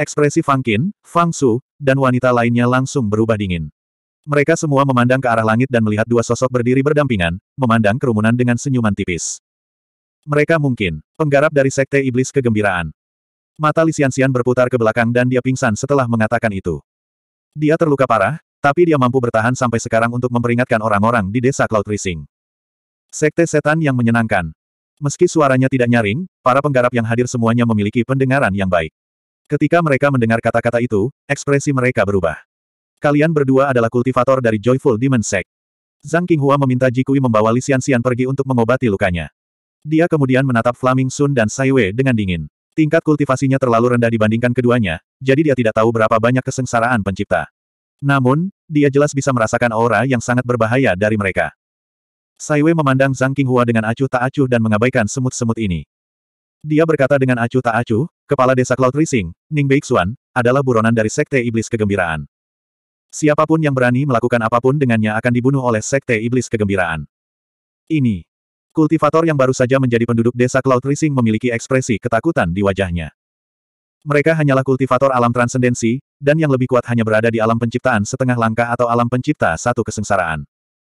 Ekspresi Fang Qin, Fang Su, dan wanita lainnya langsung berubah dingin. Mereka semua memandang ke arah langit dan melihat dua sosok berdiri berdampingan, memandang kerumunan dengan senyuman tipis. Mereka mungkin penggarap dari Sekte Iblis Kegembiraan. Mata Si'an berputar ke belakang dan dia pingsan setelah mengatakan itu. Dia terluka parah, tapi dia mampu bertahan sampai sekarang untuk memperingatkan orang-orang di desa Cloud Rising. Sekte setan yang menyenangkan, Meski suaranya tidak nyaring, para penggarap yang hadir semuanya memiliki pendengaran yang baik. Ketika mereka mendengar kata-kata itu, ekspresi mereka berubah. Kalian berdua adalah kultivator dari Joyful Demon Sect. Zhang Qinghua meminta Jikui membawa Li Xianxian pergi untuk mengobati lukanya. Dia kemudian menatap Flaming Sun dan Sai Wei dengan dingin. Tingkat kultivasinya terlalu rendah dibandingkan keduanya, jadi dia tidak tahu berapa banyak kesengsaraan pencipta. Namun, dia jelas bisa merasakan aura yang sangat berbahaya dari mereka. Sai Wei memandang Zhang Qinghua dengan acuh tak acuh dan mengabaikan semut-semut ini. Dia berkata dengan acuh tak acuh, kepala desa Cloud Rising, Ning Beixuan, adalah buronan dari Sekte Iblis Kegembiraan. Siapapun yang berani melakukan apapun dengannya akan dibunuh oleh Sekte Iblis Kegembiraan. Ini. Kultivator yang baru saja menjadi penduduk desa Cloud Rising memiliki ekspresi ketakutan di wajahnya. Mereka hanyalah kultivator alam transendensi, dan yang lebih kuat hanya berada di alam penciptaan setengah langkah atau alam pencipta satu kesengsaraan.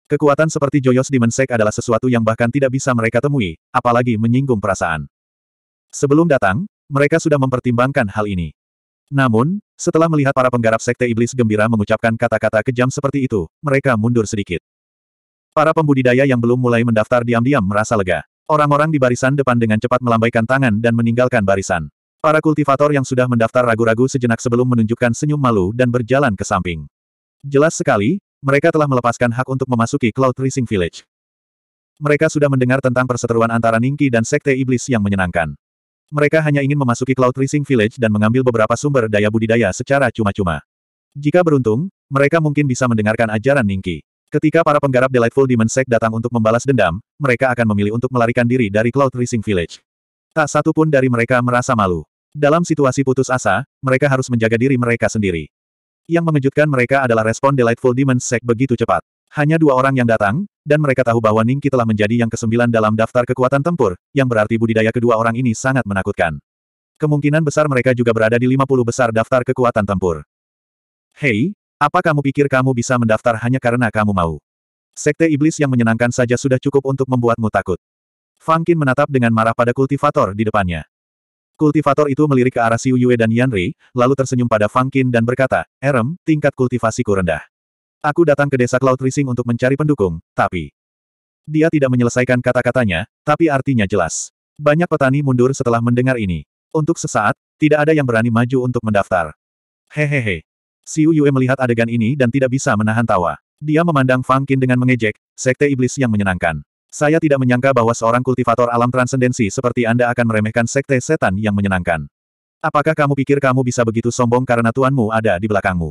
Kekuatan seperti Joyos Demon Sek adalah sesuatu yang bahkan tidak bisa mereka temui, apalagi menyinggung perasaan. Sebelum datang, mereka sudah mempertimbangkan hal ini. Namun, setelah melihat para penggarap sekte iblis gembira mengucapkan kata-kata kejam seperti itu, mereka mundur sedikit. Para pembudidaya yang belum mulai mendaftar diam-diam merasa lega. Orang-orang di barisan depan dengan cepat melambaikan tangan dan meninggalkan barisan. Para kultivator yang sudah mendaftar ragu-ragu sejenak sebelum menunjukkan senyum malu dan berjalan ke samping. Jelas sekali, mereka telah melepaskan hak untuk memasuki Cloud Rising Village. Mereka sudah mendengar tentang perseteruan antara Ningki dan Sekte Iblis yang menyenangkan. Mereka hanya ingin memasuki Cloud Rising Village dan mengambil beberapa sumber daya budidaya secara cuma-cuma. Jika beruntung, mereka mungkin bisa mendengarkan ajaran Ningki. Ketika para penggarap Delightful Demon Sect datang untuk membalas dendam, mereka akan memilih untuk melarikan diri dari Cloud Rising Village. Tak satu pun dari mereka merasa malu. Dalam situasi putus asa, mereka harus menjaga diri mereka sendiri. Yang mengejutkan mereka adalah respon Delightful Demon Sect begitu cepat. Hanya dua orang yang datang, dan mereka tahu bahwa Ningki telah menjadi yang kesembilan dalam daftar kekuatan tempur, yang berarti budidaya kedua orang ini sangat menakutkan. Kemungkinan besar mereka juga berada di 50 besar daftar kekuatan tempur. Hei, apa kamu pikir kamu bisa mendaftar hanya karena kamu mau? Sekte iblis yang menyenangkan saja sudah cukup untuk membuatmu takut. Fang Qin menatap dengan marah pada kultivator di depannya. Kultivator itu melirik ke arah Siu Yue dan Yan Ri, lalu tersenyum pada Fang Qin dan berkata, Erem, tingkat kultivasiku rendah. Aku datang ke desa Cloud Rising untuk mencari pendukung, tapi... Dia tidak menyelesaikan kata-katanya, tapi artinya jelas. Banyak petani mundur setelah mendengar ini. Untuk sesaat, tidak ada yang berani maju untuk mendaftar. Hehehe. Si Yue melihat adegan ini dan tidak bisa menahan tawa. Dia memandang Fang Qin dengan mengejek, sekte iblis yang menyenangkan. Saya tidak menyangka bahwa seorang kultivator alam transendensi seperti Anda akan meremehkan sekte setan yang menyenangkan. Apakah kamu pikir kamu bisa begitu sombong karena tuanmu ada di belakangmu?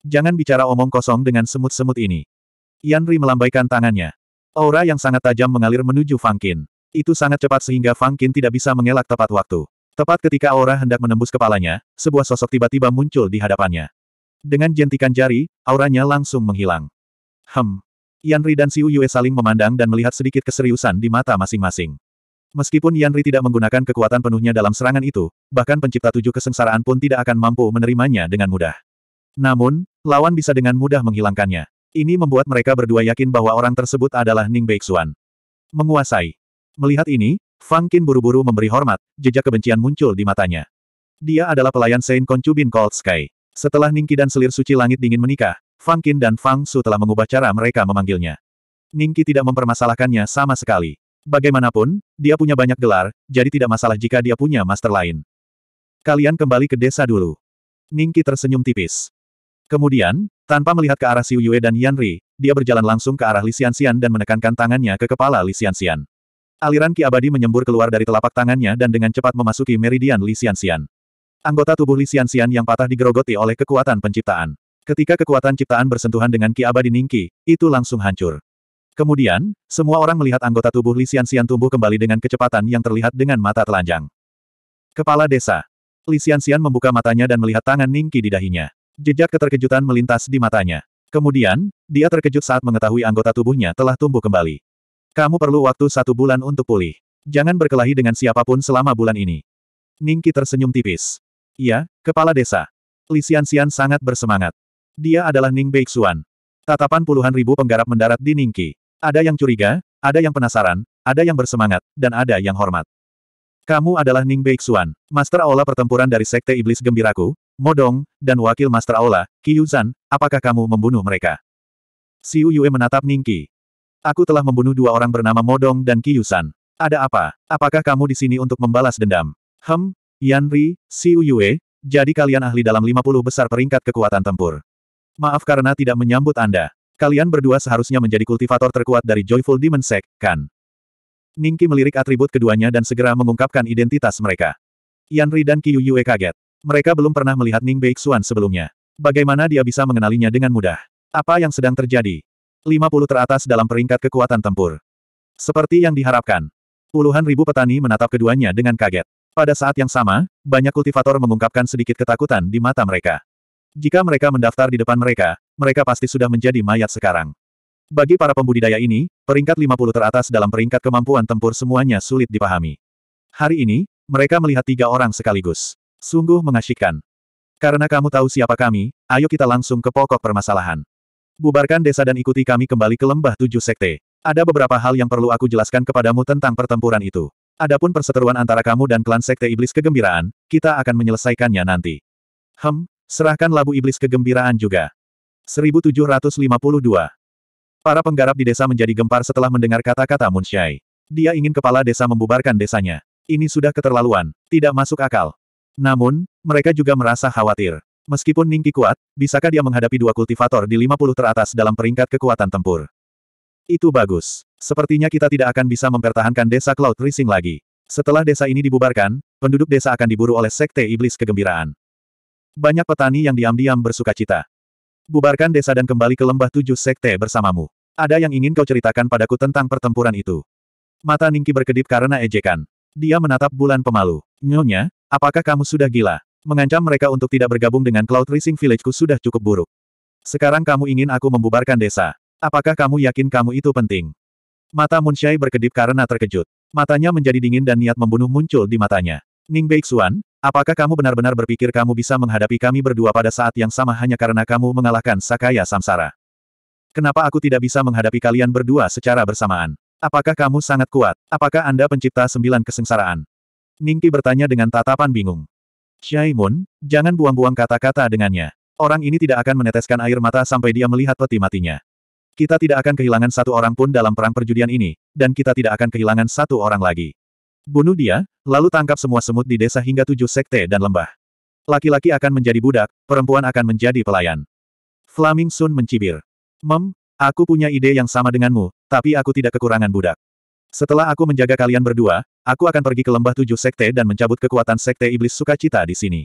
Jangan bicara omong kosong dengan semut-semut ini. Yanri melambaikan tangannya. Aura yang sangat tajam mengalir menuju Fangkin. Itu sangat cepat sehingga Fangkin tidak bisa mengelak tepat waktu. Tepat ketika aura hendak menembus kepalanya, sebuah sosok tiba-tiba muncul di hadapannya. Dengan jentikan jari, auranya langsung menghilang. Hem. Yanri dan Siu Yue saling memandang dan melihat sedikit keseriusan di mata masing-masing. Meskipun Yanri tidak menggunakan kekuatan penuhnya dalam serangan itu, bahkan pencipta tujuh kesengsaraan pun tidak akan mampu menerimanya dengan mudah. Namun, Lawan bisa dengan mudah menghilangkannya. Ini membuat mereka berdua yakin bahwa orang tersebut adalah Ning Beixuan. Menguasai. Melihat ini, Fang Qin buru-buru memberi hormat, jejak kebencian muncul di matanya. Dia adalah pelayan Saint Conchubin Cold Sky. Setelah Ning Qi dan selir suci langit dingin menikah, Fang Qin dan Fang Su telah mengubah cara mereka memanggilnya. Ning Qi tidak mempermasalahkannya sama sekali. Bagaimanapun, dia punya banyak gelar, jadi tidak masalah jika dia punya master lain. Kalian kembali ke desa dulu. Ning Qi tersenyum tipis. Kemudian, tanpa melihat ke arah Xiu Yue dan Yan Ri, dia berjalan langsung ke arah Li Xian dan menekankan tangannya ke kepala Li Xian. Aliran Ki Abadi menyembur keluar dari telapak tangannya dan dengan cepat memasuki meridian Li Xian. Anggota tubuh Li Xian yang patah digerogoti oleh kekuatan penciptaan. Ketika kekuatan ciptaan bersentuhan dengan Ki Abadi Ningki, itu langsung hancur. Kemudian, semua orang melihat anggota tubuh Li Xian tumbuh kembali dengan kecepatan yang terlihat dengan mata telanjang. Kepala Desa. Li Xian membuka matanya dan melihat tangan Ningki di dahinya. Jejak keterkejutan melintas di matanya. Kemudian, dia terkejut saat mengetahui anggota tubuhnya telah tumbuh kembali. Kamu perlu waktu satu bulan untuk pulih. Jangan berkelahi dengan siapapun selama bulan ini. Ningki tersenyum tipis. Iya, kepala desa. Li Xianxian sangat bersemangat. Dia adalah Ning Beixuan. Tatapan puluhan ribu penggarap mendarat di Ningki. Ada yang curiga, ada yang penasaran, ada yang bersemangat, dan ada yang hormat. Kamu adalah Ning Beixuan, Master Aula Pertempuran dari Sekte Iblis Gembiraku, Modong, dan Wakil Master Aula, Kiyuzan, apakah kamu membunuh mereka? Siu Yue menatap Ningki. Aku telah membunuh dua orang bernama Modong dan Kiyuzan. Ada apa? Apakah kamu di sini untuk membalas dendam? Hem, Yan Ri, Siu Yue, jadi kalian ahli dalam 50 besar peringkat kekuatan tempur. Maaf karena tidak menyambut Anda. Kalian berdua seharusnya menjadi kultivator terkuat dari Joyful Demon Sect, kan? Ningki melirik atribut keduanya dan segera mengungkapkan identitas mereka. Yanri dan Qiyu Yue kaget. Mereka belum pernah melihat Ning Beixuan sebelumnya. Bagaimana dia bisa mengenalinya dengan mudah? Apa yang sedang terjadi? 50 teratas dalam peringkat kekuatan tempur. Seperti yang diharapkan. Puluhan ribu petani menatap keduanya dengan kaget. Pada saat yang sama, banyak kultivator mengungkapkan sedikit ketakutan di mata mereka. Jika mereka mendaftar di depan mereka, mereka pasti sudah menjadi mayat sekarang. Bagi para pembudidaya ini, peringkat 50 teratas dalam peringkat kemampuan tempur semuanya sulit dipahami. Hari ini, mereka melihat tiga orang sekaligus. Sungguh mengasyikkan. Karena kamu tahu siapa kami, ayo kita langsung ke pokok permasalahan. Bubarkan desa dan ikuti kami kembali ke lembah tujuh sekte. Ada beberapa hal yang perlu aku jelaskan kepadamu tentang pertempuran itu. Adapun perseteruan antara kamu dan klan sekte iblis kegembiraan, kita akan menyelesaikannya nanti. Hem, serahkan labu iblis kegembiraan juga. 1752 Para penggarap di desa menjadi gempar setelah mendengar kata-kata Munshai. Dia ingin kepala desa membubarkan desanya. Ini sudah keterlaluan, tidak masuk akal. Namun, mereka juga merasa khawatir. Meskipun Ningki kuat, bisakah dia menghadapi dua kultivator di 50 teratas dalam peringkat kekuatan tempur? Itu bagus. Sepertinya kita tidak akan bisa mempertahankan desa Cloud Rising lagi. Setelah desa ini dibubarkan, penduduk desa akan diburu oleh sekte iblis kegembiraan. Banyak petani yang diam-diam bersuka cita. Bubarkan desa dan kembali ke lembah tujuh sekte bersamamu. Ada yang ingin kau ceritakan padaku tentang pertempuran itu. Mata Ningki berkedip karena ejekan. Dia menatap bulan pemalu. Nyonya, Apakah kamu sudah gila? Mengancam mereka untuk tidak bergabung dengan Cloud Rising Villageku sudah cukup buruk. Sekarang kamu ingin aku membubarkan desa. Apakah kamu yakin kamu itu penting? Mata Munshai berkedip karena terkejut. Matanya menjadi dingin dan niat membunuh muncul di matanya. Ning Beixuan, apakah kamu benar-benar berpikir kamu bisa menghadapi kami berdua pada saat yang sama hanya karena kamu mengalahkan Sakaya Samsara? Kenapa aku tidak bisa menghadapi kalian berdua secara bersamaan? Apakah kamu sangat kuat? Apakah Anda pencipta sembilan kesengsaraan? Ningki bertanya dengan tatapan bingung. Shaimun, jangan buang-buang kata-kata dengannya. Orang ini tidak akan meneteskan air mata sampai dia melihat peti matinya. Kita tidak akan kehilangan satu orang pun dalam perang perjudian ini, dan kita tidak akan kehilangan satu orang lagi. Bunuh dia, lalu tangkap semua semut di desa hingga tujuh sekte dan lembah. Laki-laki akan menjadi budak, perempuan akan menjadi pelayan. Flaming Sun mencibir. Mem, aku punya ide yang sama denganmu, tapi aku tidak kekurangan budak. Setelah aku menjaga kalian berdua, aku akan pergi ke lembah tujuh sekte dan mencabut kekuatan sekte iblis sukacita di sini.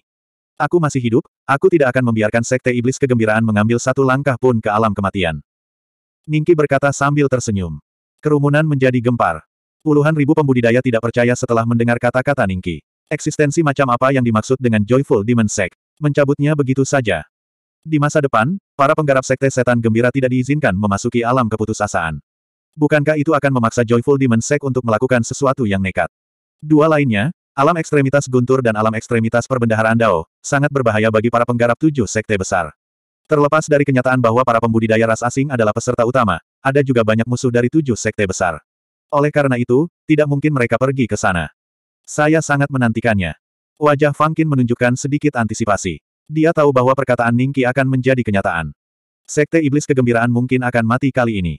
Aku masih hidup, aku tidak akan membiarkan sekte iblis kegembiraan mengambil satu langkah pun ke alam kematian. Ningki berkata sambil tersenyum. Kerumunan menjadi gempar. Puluhan ribu pembudidaya tidak percaya setelah mendengar kata-kata Ningki. Eksistensi macam apa yang dimaksud dengan Joyful Demon Sect? Mencabutnya begitu saja. Di masa depan, para penggarap sekte setan gembira tidak diizinkan memasuki alam keputusasaan bukankah itu akan memaksa Joyful Demon Sect untuk melakukan sesuatu yang nekat? Dua lainnya, alam ekstremitas guntur dan alam ekstremitas perbendaharaan Dao, sangat berbahaya bagi para penggarap tujuh sekte besar. Terlepas dari kenyataan bahwa para pembudidaya ras asing adalah peserta utama, ada juga banyak musuh dari tujuh sekte besar. Oleh karena itu, tidak mungkin mereka pergi ke sana. Saya sangat menantikannya. Wajah Fang Qin menunjukkan sedikit antisipasi. Dia tahu bahwa perkataan Ningki akan menjadi kenyataan. Sekte Iblis Kegembiraan mungkin akan mati kali ini.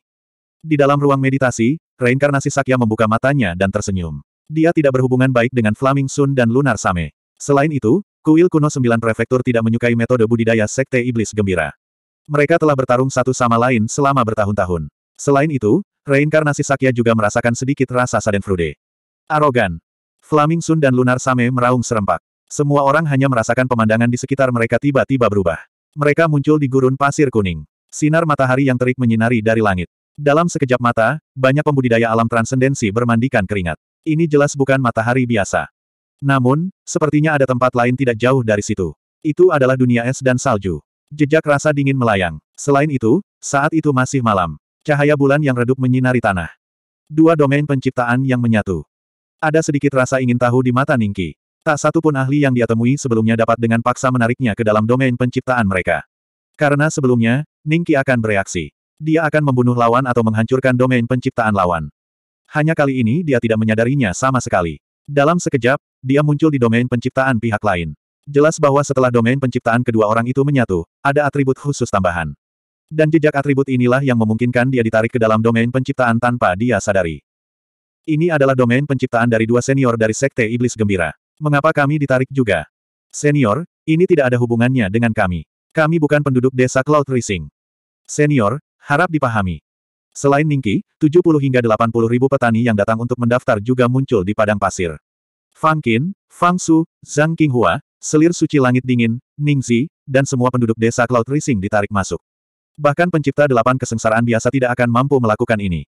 Di dalam ruang meditasi, reinkarnasi Sakya membuka matanya dan tersenyum. Dia tidak berhubungan baik dengan Flaming Sun dan Lunar Same. Selain itu, kuil kuno sembilan prefektur tidak menyukai metode budidaya Sekte Iblis Gembira. Mereka telah bertarung satu sama lain selama bertahun-tahun. Selain itu, reinkarnasi Sakya juga merasakan sedikit rasa Sadenfrude. Arogan. Flaming Sun dan Lunar Same meraung serempak. Semua orang hanya merasakan pemandangan di sekitar mereka tiba-tiba berubah. Mereka muncul di gurun pasir kuning. Sinar matahari yang terik menyinari dari langit. Dalam sekejap mata, banyak pembudidaya alam transendensi bermandikan keringat. Ini jelas bukan matahari biasa. Namun, sepertinya ada tempat lain tidak jauh dari situ. Itu adalah dunia es dan salju. Jejak rasa dingin melayang. Selain itu, saat itu masih malam. Cahaya bulan yang redup menyinari tanah. Dua domain penciptaan yang menyatu. Ada sedikit rasa ingin tahu di mata Ningki. Tak satu pun ahli yang dia temui sebelumnya dapat dengan paksa menariknya ke dalam domain penciptaan mereka. Karena sebelumnya, Ningki akan bereaksi. Dia akan membunuh lawan atau menghancurkan domain penciptaan lawan. Hanya kali ini dia tidak menyadarinya sama sekali. Dalam sekejap, dia muncul di domain penciptaan pihak lain. Jelas bahwa setelah domain penciptaan kedua orang itu menyatu, ada atribut khusus tambahan. Dan jejak atribut inilah yang memungkinkan dia ditarik ke dalam domain penciptaan tanpa dia sadari. Ini adalah domain penciptaan dari dua senior dari Sekte Iblis Gembira. Mengapa kami ditarik juga? Senior, ini tidak ada hubungannya dengan kami. Kami bukan penduduk desa Cloud Rising. Senior, Harap dipahami. Selain Ningki, 70 hingga 80 ribu petani yang datang untuk mendaftar juga muncul di padang pasir. Fang Qin, Fang Su, Zhang Qinghua, Selir Suci Langit Dingin, Ningzi, dan semua penduduk desa Cloud Rising ditarik masuk. Bahkan pencipta delapan kesengsaraan biasa tidak akan mampu melakukan ini.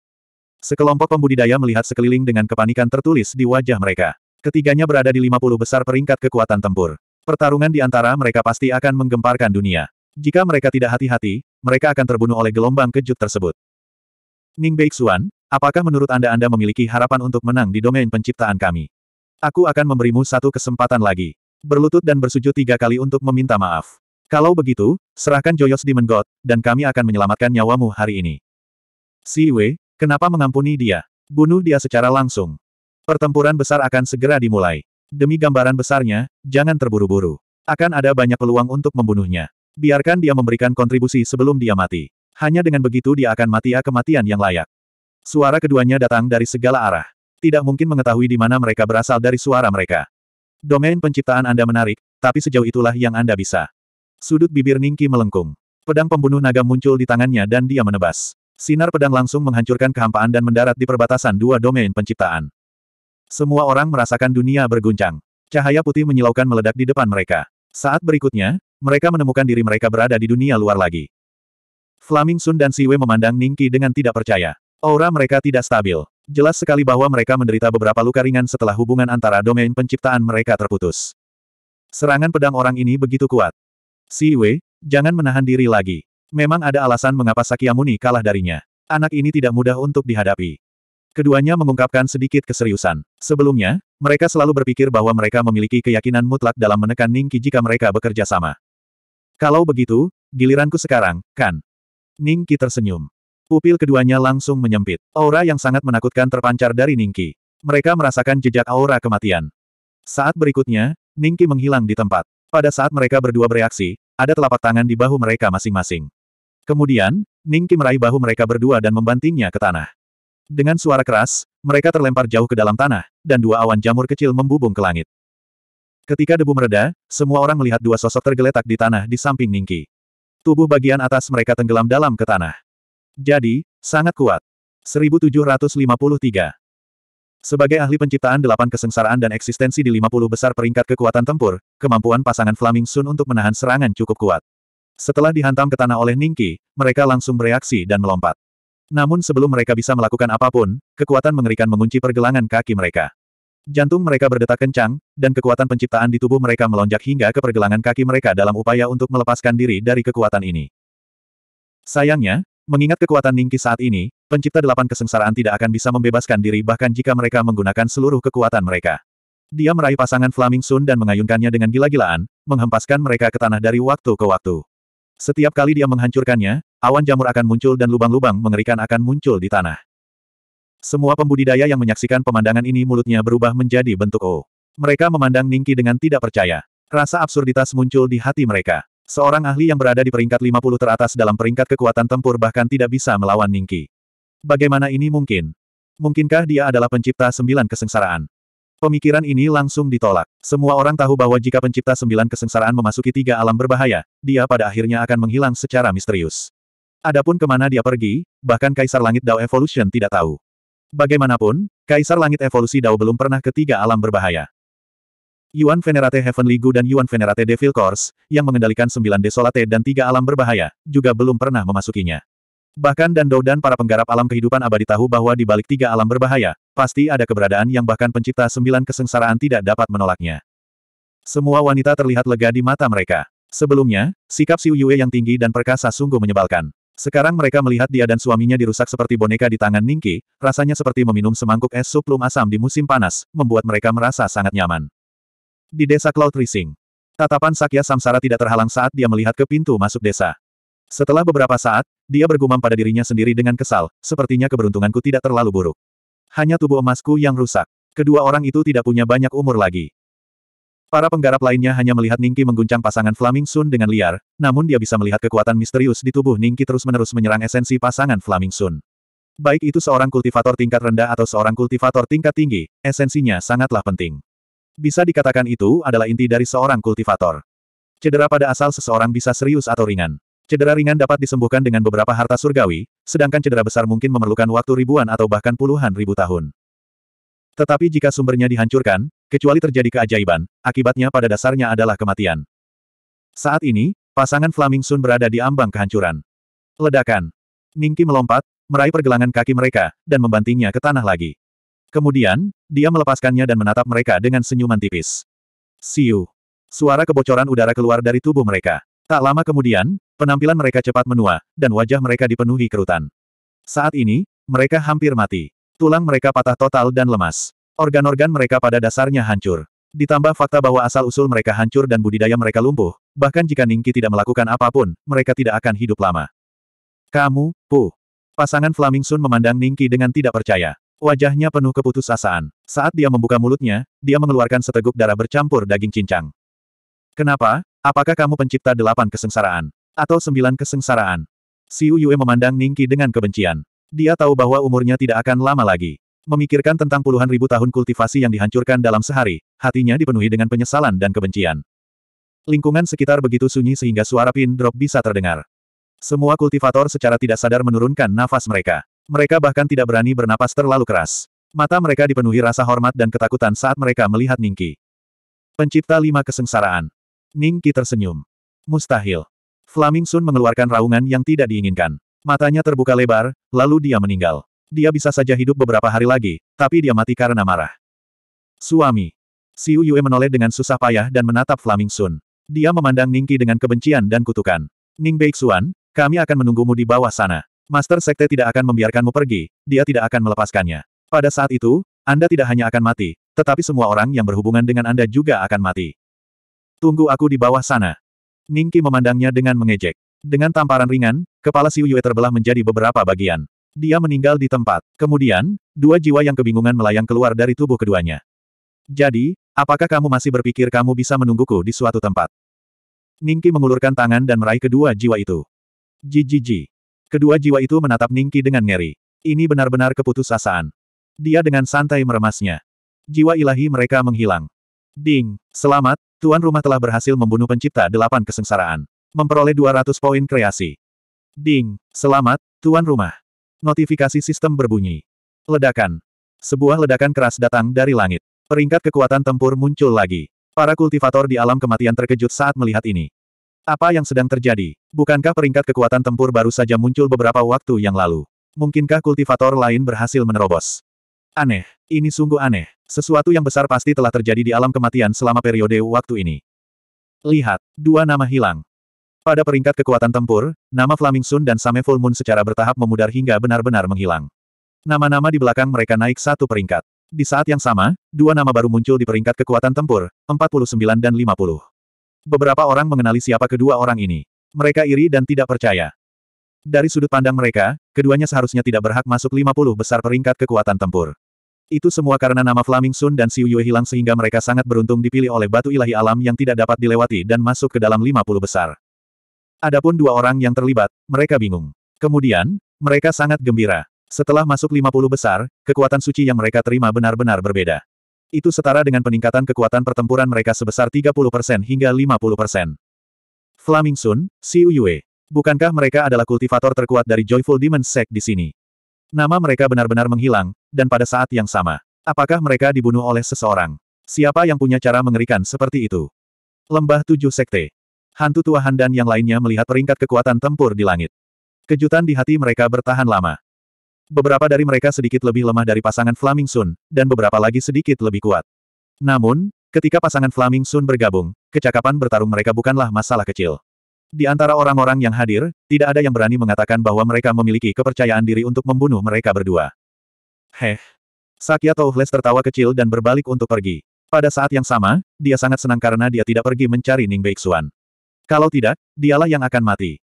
Sekelompok pembudidaya melihat sekeliling dengan kepanikan tertulis di wajah mereka. Ketiganya berada di 50 besar peringkat kekuatan tempur. Pertarungan di antara mereka pasti akan menggemparkan dunia. Jika mereka tidak hati-hati, mereka akan terbunuh oleh gelombang kejut tersebut. Ning Beixuan, apakah menurut Anda Anda memiliki harapan untuk menang di domain penciptaan kami? Aku akan memberimu satu kesempatan lagi. Berlutut dan bersujud tiga kali untuk meminta maaf. Kalau begitu, serahkan Joyos Demon God, dan kami akan menyelamatkan nyawamu hari ini. Si Wei, kenapa mengampuni dia? Bunuh dia secara langsung. Pertempuran besar akan segera dimulai. Demi gambaran besarnya, jangan terburu-buru. Akan ada banyak peluang untuk membunuhnya. Biarkan dia memberikan kontribusi sebelum dia mati. Hanya dengan begitu dia akan mati a kematian yang layak. Suara keduanya datang dari segala arah. Tidak mungkin mengetahui di mana mereka berasal dari suara mereka. Domain penciptaan Anda menarik, tapi sejauh itulah yang Anda bisa. Sudut bibir Ningki melengkung. Pedang pembunuh naga muncul di tangannya dan dia menebas. Sinar pedang langsung menghancurkan kehampaan dan mendarat di perbatasan dua domain penciptaan. Semua orang merasakan dunia berguncang. Cahaya putih menyilaukan meledak di depan mereka. Saat berikutnya, mereka menemukan diri mereka berada di dunia luar lagi. Flaming Sun dan Siwe memandang Ningki dengan tidak percaya. Aura mereka tidak stabil. Jelas sekali bahwa mereka menderita beberapa luka ringan setelah hubungan antara domain penciptaan mereka terputus. Serangan pedang orang ini begitu kuat. Siwe, jangan menahan diri lagi. Memang ada alasan mengapa Sakyamuni kalah darinya. Anak ini tidak mudah untuk dihadapi. Keduanya mengungkapkan sedikit keseriusan. Sebelumnya, mereka selalu berpikir bahwa mereka memiliki keyakinan mutlak dalam menekan Ningki jika mereka bekerja sama. Kalau begitu, giliranku sekarang, kan? Ningki tersenyum. Pupil keduanya langsung menyempit. Aura yang sangat menakutkan terpancar dari Ningki. Mereka merasakan jejak aura kematian. Saat berikutnya, Ningki menghilang di tempat. Pada saat mereka berdua bereaksi, ada telapak tangan di bahu mereka masing-masing. Kemudian, Ningki meraih bahu mereka berdua dan membantingnya ke tanah. Dengan suara keras, mereka terlempar jauh ke dalam tanah, dan dua awan jamur kecil membubung ke langit. Ketika debu mereda, semua orang melihat dua sosok tergeletak di tanah di samping Ningki. Tubuh bagian atas mereka tenggelam dalam ke tanah. Jadi, sangat kuat. 1753 Sebagai ahli penciptaan delapan kesengsaraan dan eksistensi di 50 besar peringkat kekuatan tempur, kemampuan pasangan Flaming Sun untuk menahan serangan cukup kuat. Setelah dihantam ke tanah oleh Ningki, mereka langsung bereaksi dan melompat. Namun sebelum mereka bisa melakukan apapun, kekuatan mengerikan mengunci pergelangan kaki mereka. Jantung mereka berdetak kencang, dan kekuatan penciptaan di tubuh mereka melonjak hingga ke pergelangan kaki mereka dalam upaya untuk melepaskan diri dari kekuatan ini. Sayangnya, mengingat kekuatan Ningki saat ini, pencipta delapan kesengsaraan tidak akan bisa membebaskan diri bahkan jika mereka menggunakan seluruh kekuatan mereka. Dia meraih pasangan Flaming Sun dan mengayunkannya dengan gila-gilaan, menghempaskan mereka ke tanah dari waktu ke waktu. Setiap kali dia menghancurkannya, awan jamur akan muncul dan lubang-lubang mengerikan akan muncul di tanah. Semua pembudidaya yang menyaksikan pemandangan ini mulutnya berubah menjadi bentuk O. Oh. Mereka memandang Ningki dengan tidak percaya. Rasa absurditas muncul di hati mereka. Seorang ahli yang berada di peringkat 50 teratas dalam peringkat kekuatan tempur bahkan tidak bisa melawan Ningki. Bagaimana ini mungkin? Mungkinkah dia adalah pencipta sembilan kesengsaraan? Pemikiran ini langsung ditolak. Semua orang tahu bahwa jika pencipta sembilan kesengsaraan memasuki tiga alam berbahaya, dia pada akhirnya akan menghilang secara misterius. Adapun kemana dia pergi, bahkan Kaisar Langit Dao Evolution tidak tahu. Bagaimanapun, Kaisar Langit Evolusi Dao belum pernah ke tiga alam berbahaya. Yuan Venerate Heavenly Gu dan Yuan Venerate Devil Course, yang mengendalikan sembilan desolate dan tiga alam berbahaya, juga belum pernah memasukinya. Bahkan Dan Dao dan para penggarap alam kehidupan abadi tahu bahwa di balik tiga alam berbahaya, pasti ada keberadaan yang bahkan pencipta sembilan kesengsaraan tidak dapat menolaknya. Semua wanita terlihat lega di mata mereka. Sebelumnya, sikap Siu Yue yang tinggi dan perkasa sungguh menyebalkan. Sekarang mereka melihat dia dan suaminya dirusak seperti boneka di tangan Ningki, rasanya seperti meminum semangkuk es sup lum asam di musim panas, membuat mereka merasa sangat nyaman. Di desa Cloud Rising, tatapan Sakya Samsara tidak terhalang saat dia melihat ke pintu masuk desa. Setelah beberapa saat, dia bergumam pada dirinya sendiri dengan kesal, sepertinya keberuntunganku tidak terlalu buruk. Hanya tubuh emasku yang rusak. Kedua orang itu tidak punya banyak umur lagi. Para penggarap lainnya hanya melihat Ningki mengguncang pasangan Flaming Sun dengan liar, namun dia bisa melihat kekuatan misterius di tubuh Ningki terus-menerus menyerang esensi pasangan Flaming Sun. Baik itu seorang kultivator tingkat rendah atau seorang kultivator tingkat tinggi, esensinya sangatlah penting. Bisa dikatakan itu adalah inti dari seorang kultivator. Cedera pada asal seseorang bisa serius atau ringan. Cedera ringan dapat disembuhkan dengan beberapa harta surgawi, sedangkan cedera besar mungkin memerlukan waktu ribuan atau bahkan puluhan ribu tahun. Tetapi jika sumbernya dihancurkan, Kecuali terjadi keajaiban, akibatnya pada dasarnya adalah kematian. Saat ini, pasangan Flaming Sun berada di ambang kehancuran. Ledakan. Ningki melompat, meraih pergelangan kaki mereka, dan membantingnya ke tanah lagi. Kemudian, dia melepaskannya dan menatap mereka dengan senyuman tipis. Siu. Suara kebocoran udara keluar dari tubuh mereka. Tak lama kemudian, penampilan mereka cepat menua, dan wajah mereka dipenuhi kerutan. Saat ini, mereka hampir mati. Tulang mereka patah total dan lemas. Organ-organ mereka pada dasarnya hancur. Ditambah fakta bahwa asal-usul mereka hancur dan budidaya mereka lumpuh, bahkan jika Ningki tidak melakukan apapun, mereka tidak akan hidup lama. Kamu, Pu. Pasangan Flaming Sun memandang Ningki dengan tidak percaya. Wajahnya penuh keputusasaan. Saat dia membuka mulutnya, dia mengeluarkan seteguk darah bercampur daging cincang. Kenapa? Apakah kamu pencipta delapan kesengsaraan? Atau sembilan kesengsaraan? Siu Yue memandang Ningki dengan kebencian. Dia tahu bahwa umurnya tidak akan lama lagi. Memikirkan tentang puluhan ribu tahun kultivasi yang dihancurkan dalam sehari, hatinya dipenuhi dengan penyesalan dan kebencian. Lingkungan sekitar begitu sunyi sehingga suara pin drop bisa terdengar. Semua kultivator secara tidak sadar menurunkan nafas mereka. Mereka bahkan tidak berani bernapas terlalu keras. Mata mereka dipenuhi rasa hormat dan ketakutan saat mereka melihat Ningki. Pencipta lima kesengsaraan. Ningki tersenyum. Mustahil. Flaming Sun mengeluarkan raungan yang tidak diinginkan. Matanya terbuka lebar, lalu dia meninggal. Dia bisa saja hidup beberapa hari lagi, tapi dia mati karena marah. Suami. Siu Yue menoleh dengan susah payah dan menatap Flaming Sun. Dia memandang Ningki dengan kebencian dan kutukan. Ning Beixuan, kami akan menunggumu di bawah sana. Master Sekte tidak akan membiarkanmu pergi, dia tidak akan melepaskannya. Pada saat itu, Anda tidak hanya akan mati, tetapi semua orang yang berhubungan dengan Anda juga akan mati. Tunggu aku di bawah sana. Ningki memandangnya dengan mengejek. Dengan tamparan ringan, kepala Siu Yue terbelah menjadi beberapa bagian. Dia meninggal di tempat. Kemudian, dua jiwa yang kebingungan melayang keluar dari tubuh keduanya. Jadi, apakah kamu masih berpikir kamu bisa menungguku di suatu tempat? Ningki mengulurkan tangan dan meraih kedua jiwa itu. Jijiji. Kedua jiwa itu menatap Ningki dengan ngeri. Ini benar-benar keputusasaan. Dia dengan santai meremasnya. Jiwa ilahi mereka menghilang. Ding, selamat, tuan rumah telah berhasil membunuh pencipta delapan kesengsaraan. Memperoleh 200 poin kreasi. Ding, selamat, tuan rumah. Notifikasi sistem berbunyi. Ledakan. Sebuah ledakan keras datang dari langit. Peringkat kekuatan tempur muncul lagi. Para kultivator di alam kematian terkejut saat melihat ini. Apa yang sedang terjadi? Bukankah peringkat kekuatan tempur baru saja muncul beberapa waktu yang lalu? Mungkinkah kultivator lain berhasil menerobos? Aneh. Ini sungguh aneh. Sesuatu yang besar pasti telah terjadi di alam kematian selama periode waktu ini. Lihat, dua nama hilang. Pada peringkat kekuatan tempur, nama Flaming Sun dan Same Full Moon secara bertahap memudar hingga benar-benar menghilang. Nama-nama di belakang mereka naik satu peringkat. Di saat yang sama, dua nama baru muncul di peringkat kekuatan tempur, 49 dan 50. Beberapa orang mengenali siapa kedua orang ini. Mereka iri dan tidak percaya. Dari sudut pandang mereka, keduanya seharusnya tidak berhak masuk 50 besar peringkat kekuatan tempur. Itu semua karena nama Flaming Sun dan Siu Yue hilang sehingga mereka sangat beruntung dipilih oleh batu ilahi alam yang tidak dapat dilewati dan masuk ke dalam 50 besar. Adapun dua orang yang terlibat, mereka bingung. Kemudian, mereka sangat gembira. Setelah masuk 50 besar, kekuatan suci yang mereka terima benar-benar berbeda. Itu setara dengan peningkatan kekuatan pertempuran mereka sebesar 30% hingga 50%. Flaming Sun, Si Uyue. Bukankah mereka adalah kultivator terkuat dari Joyful Demon Sect di sini? Nama mereka benar-benar menghilang, dan pada saat yang sama. Apakah mereka dibunuh oleh seseorang? Siapa yang punya cara mengerikan seperti itu? Lembah Tujuh Sekte. Hantu tua Handan yang lainnya melihat peringkat kekuatan tempur di langit. Kejutan di hati mereka bertahan lama. Beberapa dari mereka sedikit lebih lemah dari pasangan Flaming Sun, dan beberapa lagi sedikit lebih kuat. Namun, ketika pasangan Flaming Sun bergabung, kecakapan bertarung mereka bukanlah masalah kecil. Di antara orang-orang yang hadir, tidak ada yang berani mengatakan bahwa mereka memiliki kepercayaan diri untuk membunuh mereka berdua. Heh. Sakya Touhles tertawa kecil dan berbalik untuk pergi. Pada saat yang sama, dia sangat senang karena dia tidak pergi mencari Ning Beixuan. Kalau tidak, dialah yang akan mati.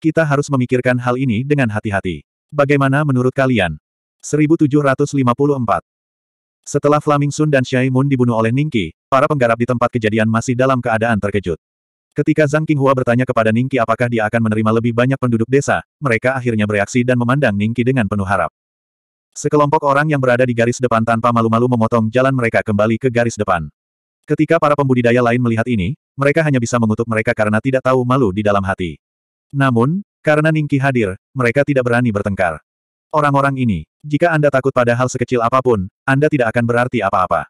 Kita harus memikirkan hal ini dengan hati-hati. Bagaimana menurut kalian? 1754 Setelah Flaming Sun dan Xiai Mun dibunuh oleh Ningqi, para penggarap di tempat kejadian masih dalam keadaan terkejut. Ketika Zhang Qinghua bertanya kepada Ningqi apakah dia akan menerima lebih banyak penduduk desa, mereka akhirnya bereaksi dan memandang Ningqi dengan penuh harap. Sekelompok orang yang berada di garis depan tanpa malu-malu memotong jalan mereka kembali ke garis depan. Ketika para pembudidaya lain melihat ini, mereka hanya bisa mengutuk mereka karena tidak tahu malu di dalam hati. Namun, karena Ningki hadir, mereka tidak berani bertengkar. Orang-orang ini, jika Anda takut pada hal sekecil apapun, Anda tidak akan berarti apa-apa.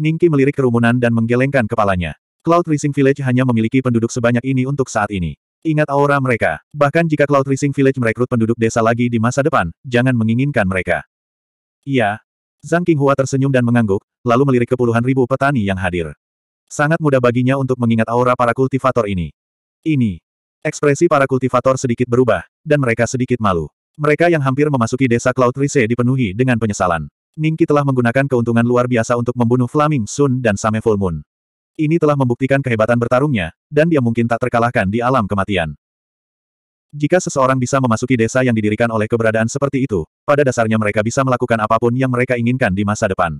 Ningki melirik kerumunan dan menggelengkan kepalanya. Cloud Rising Village hanya memiliki penduduk sebanyak ini untuk saat ini. Ingat aura mereka. Bahkan jika Cloud Rising Village merekrut penduduk desa lagi di masa depan, jangan menginginkan mereka. Iya, Zhang Qinghua tersenyum dan mengangguk, lalu melirik ke puluhan ribu petani yang hadir. Sangat mudah baginya untuk mengingat aura para kultivator ini. Ini. Ekspresi para kultivator sedikit berubah, dan mereka sedikit malu. Mereka yang hampir memasuki desa Cloud Rise dipenuhi dengan penyesalan. Ningki telah menggunakan keuntungan luar biasa untuk membunuh Flaming Sun dan Same Full Moon. Ini telah membuktikan kehebatan bertarungnya, dan dia mungkin tak terkalahkan di alam kematian. Jika seseorang bisa memasuki desa yang didirikan oleh keberadaan seperti itu, pada dasarnya mereka bisa melakukan apapun yang mereka inginkan di masa depan.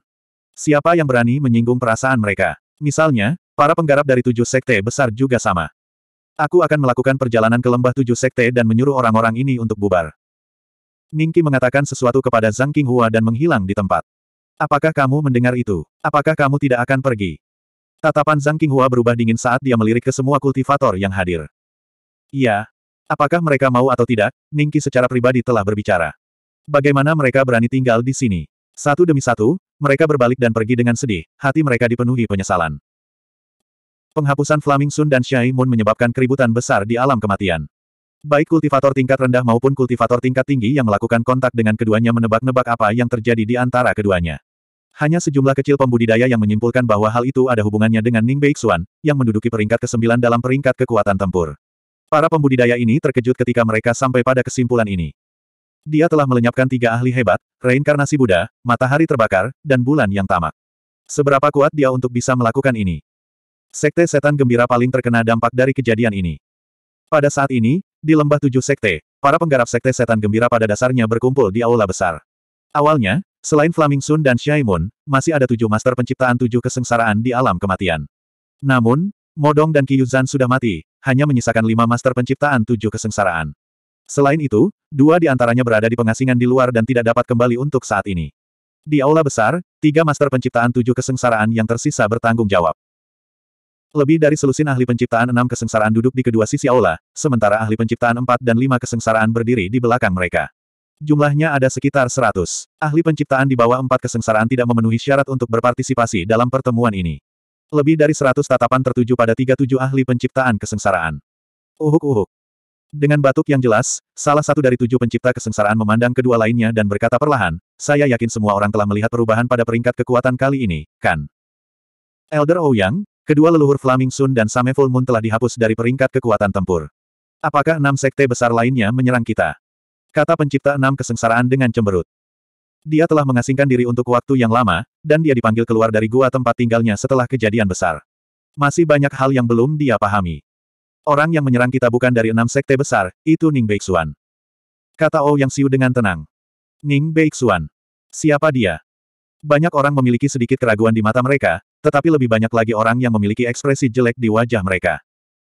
Siapa yang berani menyinggung perasaan mereka? Misalnya, para penggarap dari tujuh sekte besar juga sama. Aku akan melakukan perjalanan ke lembah tujuh sekte dan menyuruh orang-orang ini untuk bubar. Ningki mengatakan sesuatu kepada Zhang Qinghua dan menghilang di tempat. Apakah kamu mendengar itu? Apakah kamu tidak akan pergi? Tatapan Zhang Qinghua berubah dingin saat dia melirik ke semua kultivator yang hadir. Iya, Apakah mereka mau atau tidak, Ningki secara pribadi telah berbicara. Bagaimana mereka berani tinggal di sini? Satu demi satu, mereka berbalik dan pergi dengan sedih, hati mereka dipenuhi penyesalan. Penghapusan Flaming Sun dan Shai Moon menyebabkan keributan besar di alam kematian. Baik kultivator tingkat rendah maupun kultivator tingkat tinggi yang melakukan kontak dengan keduanya menebak-nebak apa yang terjadi di antara keduanya. Hanya sejumlah kecil pembudidaya yang menyimpulkan bahwa hal itu ada hubungannya dengan Ning Beixuan, yang menduduki peringkat ke-9 dalam peringkat kekuatan tempur. Para pembudidaya ini terkejut ketika mereka sampai pada kesimpulan ini. Dia telah melenyapkan tiga ahli hebat, reinkarnasi Buddha, matahari terbakar, dan bulan yang tamak. Seberapa kuat dia untuk bisa melakukan ini? Sekte setan gembira paling terkena dampak dari kejadian ini. Pada saat ini, di lembah tujuh sekte, para penggarap sekte setan gembira pada dasarnya berkumpul di aula besar. Awalnya, selain Flaming Sun dan Shaimun, masih ada tujuh master penciptaan tujuh kesengsaraan di alam kematian. Namun, Modong dan Kiyuzan sudah mati, hanya menyisakan lima master penciptaan tujuh kesengsaraan. Selain itu, dua di antaranya berada di pengasingan di luar dan tidak dapat kembali untuk saat ini. Di aula besar, tiga master penciptaan tujuh kesengsaraan yang tersisa bertanggung jawab. Lebih dari selusin ahli penciptaan enam kesengsaraan duduk di kedua sisi aula, sementara ahli penciptaan empat dan lima kesengsaraan berdiri di belakang mereka. Jumlahnya ada sekitar seratus. Ahli penciptaan di bawah empat kesengsaraan tidak memenuhi syarat untuk berpartisipasi dalam pertemuan ini. Lebih dari seratus tatapan tertuju pada tiga tujuh ahli penciptaan kesengsaraan. Uhuk-uhuk. Dengan batuk yang jelas, salah satu dari tujuh pencipta kesengsaraan memandang kedua lainnya dan berkata perlahan, saya yakin semua orang telah melihat perubahan pada peringkat kekuatan kali ini, kan? Elder Ouyang, oh kedua leluhur Flaming Sun dan Same Full Moon telah dihapus dari peringkat kekuatan tempur. Apakah enam sekte besar lainnya menyerang kita? Kata pencipta enam kesengsaraan dengan cemberut. Dia telah mengasingkan diri untuk waktu yang lama, dan dia dipanggil keluar dari gua tempat tinggalnya setelah kejadian besar. Masih banyak hal yang belum dia pahami. Orang yang menyerang kita bukan dari enam sekte besar, itu Ning Beixuan. Kata Ou oh Yang Siu dengan tenang. Ning Beixuan. Siapa dia? Banyak orang memiliki sedikit keraguan di mata mereka, tetapi lebih banyak lagi orang yang memiliki ekspresi jelek di wajah mereka.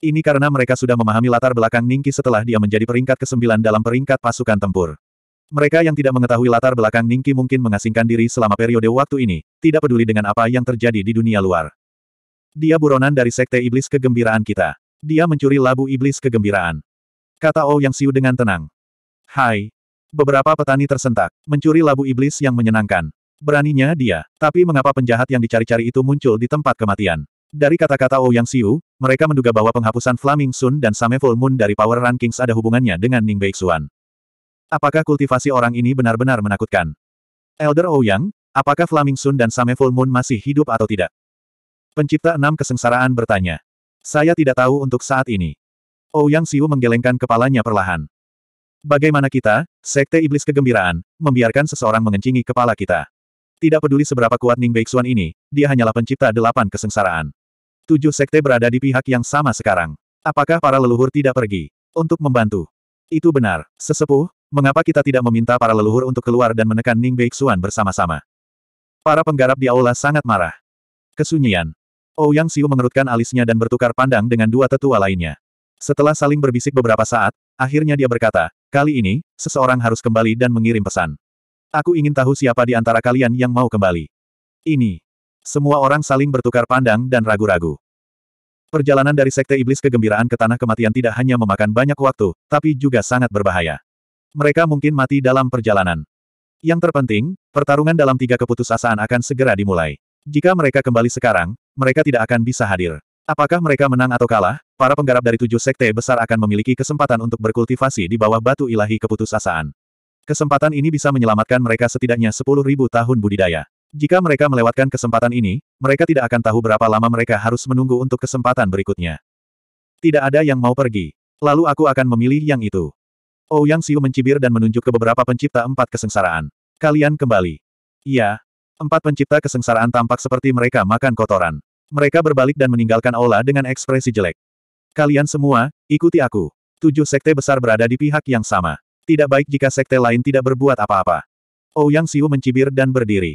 Ini karena mereka sudah memahami latar belakang Ningki setelah dia menjadi peringkat ke-9 dalam peringkat pasukan tempur. Mereka yang tidak mengetahui latar belakang Ningki mungkin mengasingkan diri selama periode waktu ini, tidak peduli dengan apa yang terjadi di dunia luar. Dia buronan dari sekte iblis kegembiraan kita. Dia mencuri labu iblis kegembiraan. Kata Ou oh Yang Siu dengan tenang. Hai. Beberapa petani tersentak, mencuri labu iblis yang menyenangkan. Beraninya dia, tapi mengapa penjahat yang dicari-cari itu muncul di tempat kematian? Dari kata-kata Ou oh Yang Siu, mereka menduga bahwa penghapusan Flaming Sun dan Full Moon dari Power Rankings ada hubungannya dengan Ning Beixuan. Apakah kultivasi orang ini benar-benar menakutkan? Elder Ouyang, oh apakah Flaming Sun dan Same Full Moon masih hidup atau tidak? Pencipta enam kesengsaraan bertanya. Saya tidak tahu untuk saat ini. Ouyang oh Siu menggelengkan kepalanya perlahan. Bagaimana kita, Sekte Iblis Kegembiraan, membiarkan seseorang mengencingi kepala kita? Tidak peduli seberapa kuat Ning Beixuan ini, dia hanyalah pencipta delapan kesengsaraan. Tujuh sekte berada di pihak yang sama sekarang. Apakah para leluhur tidak pergi? Untuk membantu. Itu benar, sesepuh, Mengapa kita tidak meminta para leluhur untuk keluar dan menekan Ning Beixuan bersama-sama? Para penggarap di aula sangat marah. Kesunyian. Ouyang Xiu mengerutkan alisnya dan bertukar pandang dengan dua tetua lainnya. Setelah saling berbisik beberapa saat, akhirnya dia berkata, kali ini, seseorang harus kembali dan mengirim pesan. Aku ingin tahu siapa di antara kalian yang mau kembali. Ini. Semua orang saling bertukar pandang dan ragu-ragu. Perjalanan dari Sekte Iblis kegembiraan ke Tanah Kematian tidak hanya memakan banyak waktu, tapi juga sangat berbahaya. Mereka mungkin mati dalam perjalanan. Yang terpenting, pertarungan dalam tiga keputusasaan akan segera dimulai. Jika mereka kembali sekarang, mereka tidak akan bisa hadir. Apakah mereka menang atau kalah, para penggarap dari tujuh sekte besar akan memiliki kesempatan untuk berkultivasi di bawah batu ilahi keputusasaan. Kesempatan ini bisa menyelamatkan mereka setidaknya sepuluh ribu tahun budidaya. Jika mereka melewatkan kesempatan ini, mereka tidak akan tahu berapa lama mereka harus menunggu untuk kesempatan berikutnya. Tidak ada yang mau pergi. Lalu aku akan memilih yang itu. Ouyang oh Xiu mencibir dan menunjuk ke beberapa pencipta empat kesengsaraan. Kalian kembali. Iya. Empat pencipta kesengsaraan tampak seperti mereka makan kotoran. Mereka berbalik dan meninggalkan Ola dengan ekspresi jelek. Kalian semua, ikuti aku. Tujuh sekte besar berada di pihak yang sama. Tidak baik jika sekte lain tidak berbuat apa-apa. Ouyang oh Xiu mencibir dan berdiri.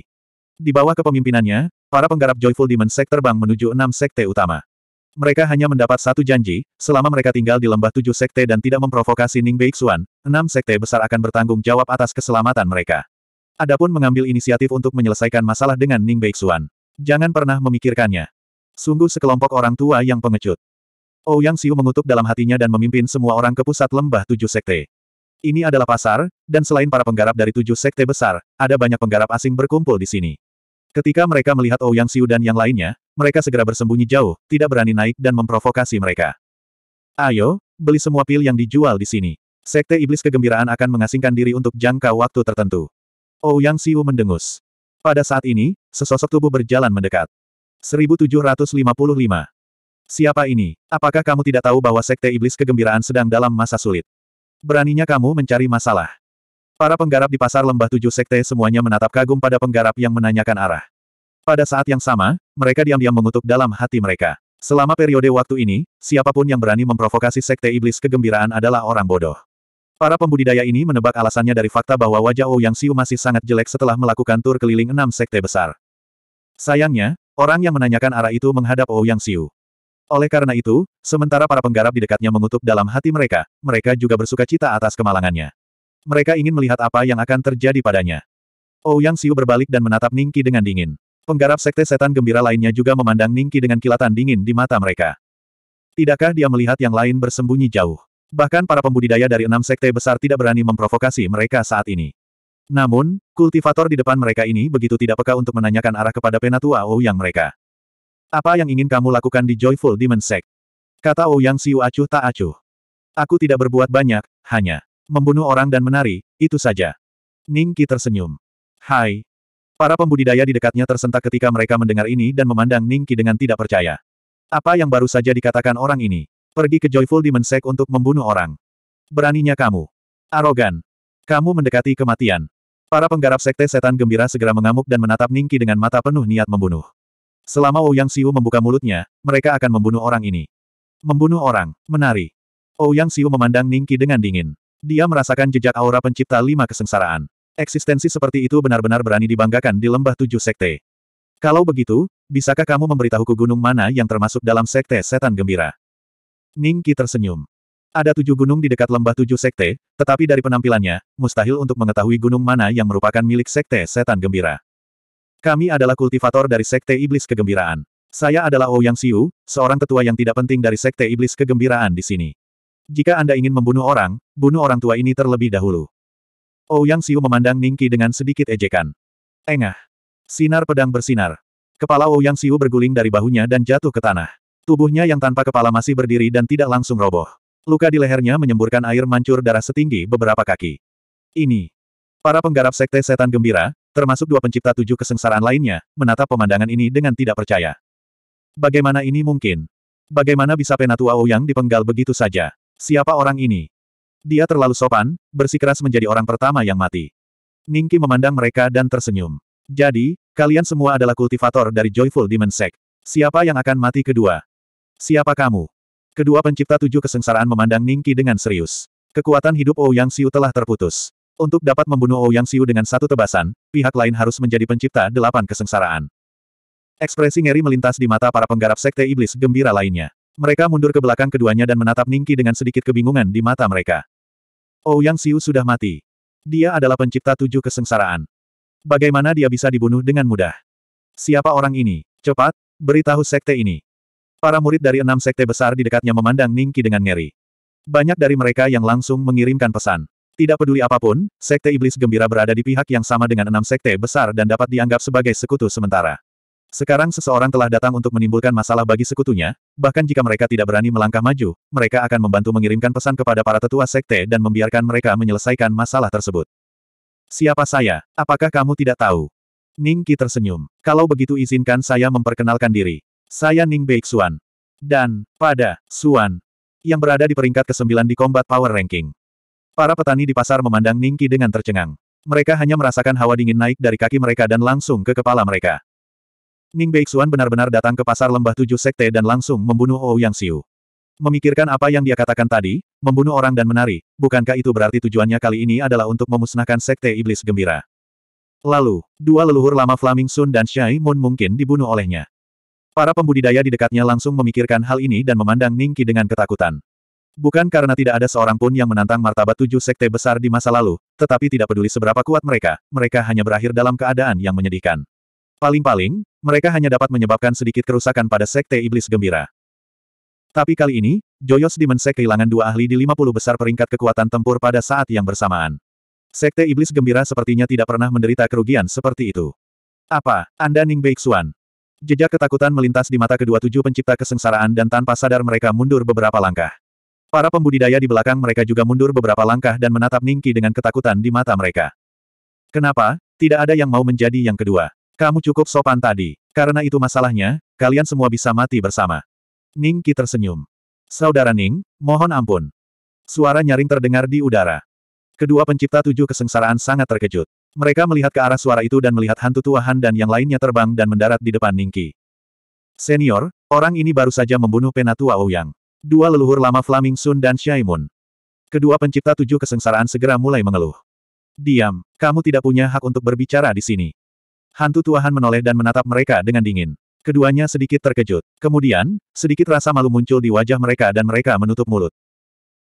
Di bawah kepemimpinannya, para penggarap Joyful Demon Sekter bang menuju enam sekte utama. Mereka hanya mendapat satu janji, selama mereka tinggal di lembah tujuh sekte dan tidak memprovokasi Ning Beixuan, enam sekte besar akan bertanggung jawab atas keselamatan mereka. Adapun mengambil inisiatif untuk menyelesaikan masalah dengan Ning Beixuan. Jangan pernah memikirkannya. Sungguh sekelompok orang tua yang pengecut. Ouyang oh, Xiu mengutuk dalam hatinya dan memimpin semua orang ke pusat lembah tujuh sekte. Ini adalah pasar, dan selain para penggarap dari tujuh sekte besar, ada banyak penggarap asing berkumpul di sini. Ketika mereka melihat Ouyang oh, Xiu dan yang lainnya, mereka segera bersembunyi jauh, tidak berani naik dan memprovokasi mereka. Ayo, beli semua pil yang dijual di sini. Sekte Iblis Kegembiraan akan mengasingkan diri untuk jangka waktu tertentu. Ouyang oh, Siu mendengus. Pada saat ini, sesosok tubuh berjalan mendekat. 1755. Siapa ini? Apakah kamu tidak tahu bahwa Sekte Iblis Kegembiraan sedang dalam masa sulit? Beraninya kamu mencari masalah. Para penggarap di pasar lembah tujuh sekte semuanya menatap kagum pada penggarap yang menanyakan arah. Pada saat yang sama, mereka diam-diam mengutuk dalam hati mereka. Selama periode waktu ini, siapapun yang berani memprovokasi Sekte Iblis kegembiraan adalah orang bodoh. Para pembudidaya ini menebak alasannya dari fakta bahwa wajah Ou Yang Siu masih sangat jelek setelah melakukan tur keliling enam sekte besar. Sayangnya, orang yang menanyakan arah itu menghadap Ou Yang Siu. Oleh karena itu, sementara para penggarap di dekatnya mengutuk dalam hati mereka, mereka juga bersuka cita atas kemalangannya. Mereka ingin melihat apa yang akan terjadi padanya. Ou Yang Siu berbalik dan menatap Ningki dengan dingin. Penggarap sekte setan gembira lainnya juga memandang Ningki dengan kilatan dingin di mata mereka. Tidakkah dia melihat yang lain bersembunyi jauh? Bahkan para pembudidaya dari enam sekte besar tidak berani memprovokasi mereka saat ini. Namun, kultivator di depan mereka ini begitu tidak peka untuk menanyakan arah kepada penatua Ouyang mereka. Apa yang ingin kamu lakukan di Joyful Demon Sect? Kata Ouyang Siu acuh tak acuh. Aku tidak berbuat banyak, hanya membunuh orang dan menari, itu saja. Ningki tersenyum. Hai, Para pembudidaya di dekatnya tersentak ketika mereka mendengar ini dan memandang Ningki dengan tidak percaya. Apa yang baru saja dikatakan orang ini? Pergi ke Joyful Dimensek untuk membunuh orang. Beraninya kamu. Arogan. Kamu mendekati kematian. Para penggarap sekte setan gembira segera mengamuk dan menatap Ningki dengan mata penuh niat membunuh. Selama Ouyang Siu membuka mulutnya, mereka akan membunuh orang ini. Membunuh orang, menari. Ouyang Siu memandang Ningki dengan dingin. Dia merasakan jejak aura pencipta lima kesengsaraan. Eksistensi seperti itu benar-benar berani dibanggakan di lembah tujuh sekte. Kalau begitu, bisakah kamu memberitahuku gunung mana yang termasuk dalam sekte setan gembira? Ning Qi tersenyum. Ada tujuh gunung di dekat lembah tujuh sekte, tetapi dari penampilannya, mustahil untuk mengetahui gunung mana yang merupakan milik sekte setan gembira. Kami adalah kultivator dari sekte iblis kegembiraan. Saya adalah Ouyang oh Siu, seorang tetua yang tidak penting dari sekte iblis kegembiraan di sini. Jika Anda ingin membunuh orang, bunuh orang tua ini terlebih dahulu. Ouyang Siu memandang Ningqi dengan sedikit ejekan. Engah. Sinar pedang bersinar. Kepala Ouyang Siu berguling dari bahunya dan jatuh ke tanah. Tubuhnya yang tanpa kepala masih berdiri dan tidak langsung roboh. Luka di lehernya menyemburkan air mancur darah setinggi beberapa kaki. Ini. Para penggarap sekte setan gembira, termasuk dua pencipta tujuh kesengsaraan lainnya, menatap pemandangan ini dengan tidak percaya. Bagaimana ini mungkin? Bagaimana bisa Penatua Ouyang dipenggal begitu saja? Siapa orang ini? Dia terlalu sopan, bersikeras menjadi orang pertama yang mati. Ningki memandang mereka dan tersenyum. Jadi, kalian semua adalah kultivator dari Joyful Demon Sect. Siapa yang akan mati kedua? Siapa kamu? Kedua pencipta tujuh kesengsaraan memandang Ningki dengan serius. Kekuatan hidup Ouyang Siu telah terputus. Untuk dapat membunuh Ouyang Siu dengan satu tebasan, pihak lain harus menjadi pencipta delapan kesengsaraan. Ekspresi ngeri melintas di mata para penggarap sekte iblis gembira lainnya. Mereka mundur ke belakang keduanya dan menatap Ningki dengan sedikit kebingungan di mata mereka. Oh, yang siu sudah mati. Dia adalah pencipta tujuh kesengsaraan. Bagaimana dia bisa dibunuh dengan mudah? Siapa orang ini? Cepat, beritahu sekte ini. Para murid dari enam sekte besar di dekatnya memandang Ningki dengan ngeri. Banyak dari mereka yang langsung mengirimkan pesan. Tidak peduli apapun, Sekte Iblis Gembira berada di pihak yang sama dengan enam sekte besar dan dapat dianggap sebagai sekutu sementara. Sekarang seseorang telah datang untuk menimbulkan masalah bagi sekutunya, bahkan jika mereka tidak berani melangkah maju, mereka akan membantu mengirimkan pesan kepada para tetua sekte dan membiarkan mereka menyelesaikan masalah tersebut. Siapa saya? Apakah kamu tidak tahu? Ning Qi tersenyum. Kalau begitu izinkan saya memperkenalkan diri. Saya Ning Beixuan. Dan, pada, Suan. Yang berada di peringkat ke-9 di Combat Power Ranking. Para petani di pasar memandang Ning Qi dengan tercengang. Mereka hanya merasakan hawa dingin naik dari kaki mereka dan langsung ke kepala mereka. Ning Beixuan benar-benar datang ke pasar lembah tujuh sekte dan langsung membunuh Ouyang Xiu. Memikirkan apa yang dia katakan tadi, membunuh orang dan menari, bukankah itu berarti tujuannya kali ini adalah untuk memusnahkan sekte iblis gembira? Lalu, dua leluhur lama Flaming Sun dan Shai Moon mungkin dibunuh olehnya. Para pembudidaya di dekatnya langsung memikirkan hal ini dan memandang Ning Ningki dengan ketakutan. Bukan karena tidak ada seorang pun yang menantang martabat tujuh sekte besar di masa lalu, tetapi tidak peduli seberapa kuat mereka, mereka hanya berakhir dalam keadaan yang menyedihkan. Paling-paling, mereka hanya dapat menyebabkan sedikit kerusakan pada Sekte Iblis Gembira. Tapi kali ini, Joyos Dimense kehilangan dua ahli di 50 besar peringkat kekuatan tempur pada saat yang bersamaan. Sekte Iblis Gembira sepertinya tidak pernah menderita kerugian seperti itu. Apa, Anda Ning Beixuan? Jejak ketakutan melintas di mata kedua tujuh pencipta kesengsaraan dan tanpa sadar mereka mundur beberapa langkah. Para pembudidaya di belakang mereka juga mundur beberapa langkah dan menatap Ningki dengan ketakutan di mata mereka. Kenapa, tidak ada yang mau menjadi yang kedua? Kamu cukup sopan tadi. Karena itu masalahnya, kalian semua bisa mati bersama. Ning Qi tersenyum. Saudara Ning, mohon ampun. Suara nyaring terdengar di udara. Kedua pencipta tujuh kesengsaraan sangat terkejut. Mereka melihat ke arah suara itu dan melihat hantu tua Han dan yang lainnya terbang dan mendarat di depan Ningki. Senior, orang ini baru saja membunuh penatua Ouyang. Dua leluhur lama Flaming Sun dan Shaimun. Kedua pencipta tujuh kesengsaraan segera mulai mengeluh. Diam, kamu tidak punya hak untuk berbicara di sini. Hantu tuahan menoleh dan menatap mereka dengan dingin. Keduanya sedikit terkejut. Kemudian, sedikit rasa malu muncul di wajah mereka dan mereka menutup mulut.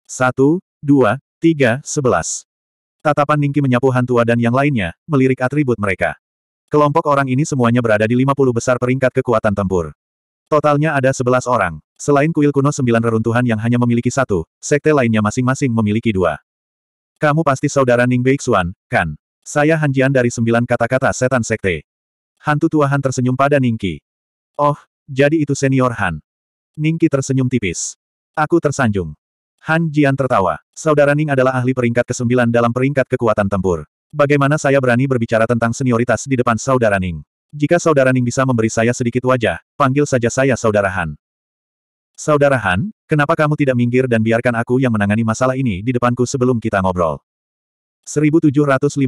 Satu, dua, tiga, sebelas. Tatapan Ningki menyapu hantu dan yang lainnya, melirik atribut mereka. Kelompok orang ini semuanya berada di 50 besar peringkat kekuatan tempur. Totalnya ada 11 orang. Selain kuil kuno sembilan reruntuhan yang hanya memiliki satu, sekte lainnya masing-masing memiliki dua. Kamu pasti saudara Ning Beixuan, kan? Saya Hanjian dari sembilan kata-kata setan sekte. Hantu tua Han tersenyum pada Ningki. Oh, jadi itu senior Han. Ningki tersenyum tipis. Aku tersanjung. Han Jian tertawa. Saudara Ning adalah ahli peringkat ke-9 dalam peringkat kekuatan tempur. Bagaimana saya berani berbicara tentang senioritas di depan saudara Ning? Jika saudara Ning bisa memberi saya sedikit wajah, panggil saja saya saudara Han. Saudara Han, kenapa kamu tidak minggir dan biarkan aku yang menangani masalah ini di depanku sebelum kita ngobrol? 1756.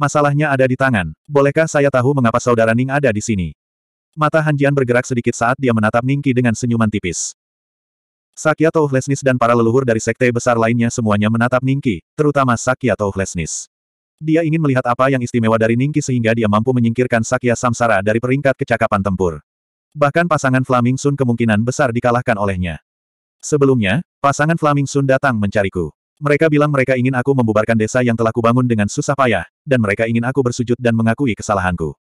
Masalahnya ada di tangan. Bolehkah saya tahu mengapa saudara Ning ada di sini? Mata Hanjian bergerak sedikit saat dia menatap Qi dengan senyuman tipis. Sakya Lesnis dan para leluhur dari sekte besar lainnya semuanya menatap Qi, terutama Sakya Lesnis. Dia ingin melihat apa yang istimewa dari Qi sehingga dia mampu menyingkirkan Sakya Samsara dari peringkat kecakapan tempur. Bahkan pasangan Flaming Sun kemungkinan besar dikalahkan olehnya. Sebelumnya, pasangan Flaming Sun datang mencariku. Mereka bilang mereka ingin aku membubarkan desa yang telah kubangun dengan susah payah, dan mereka ingin aku bersujud dan mengakui kesalahanku.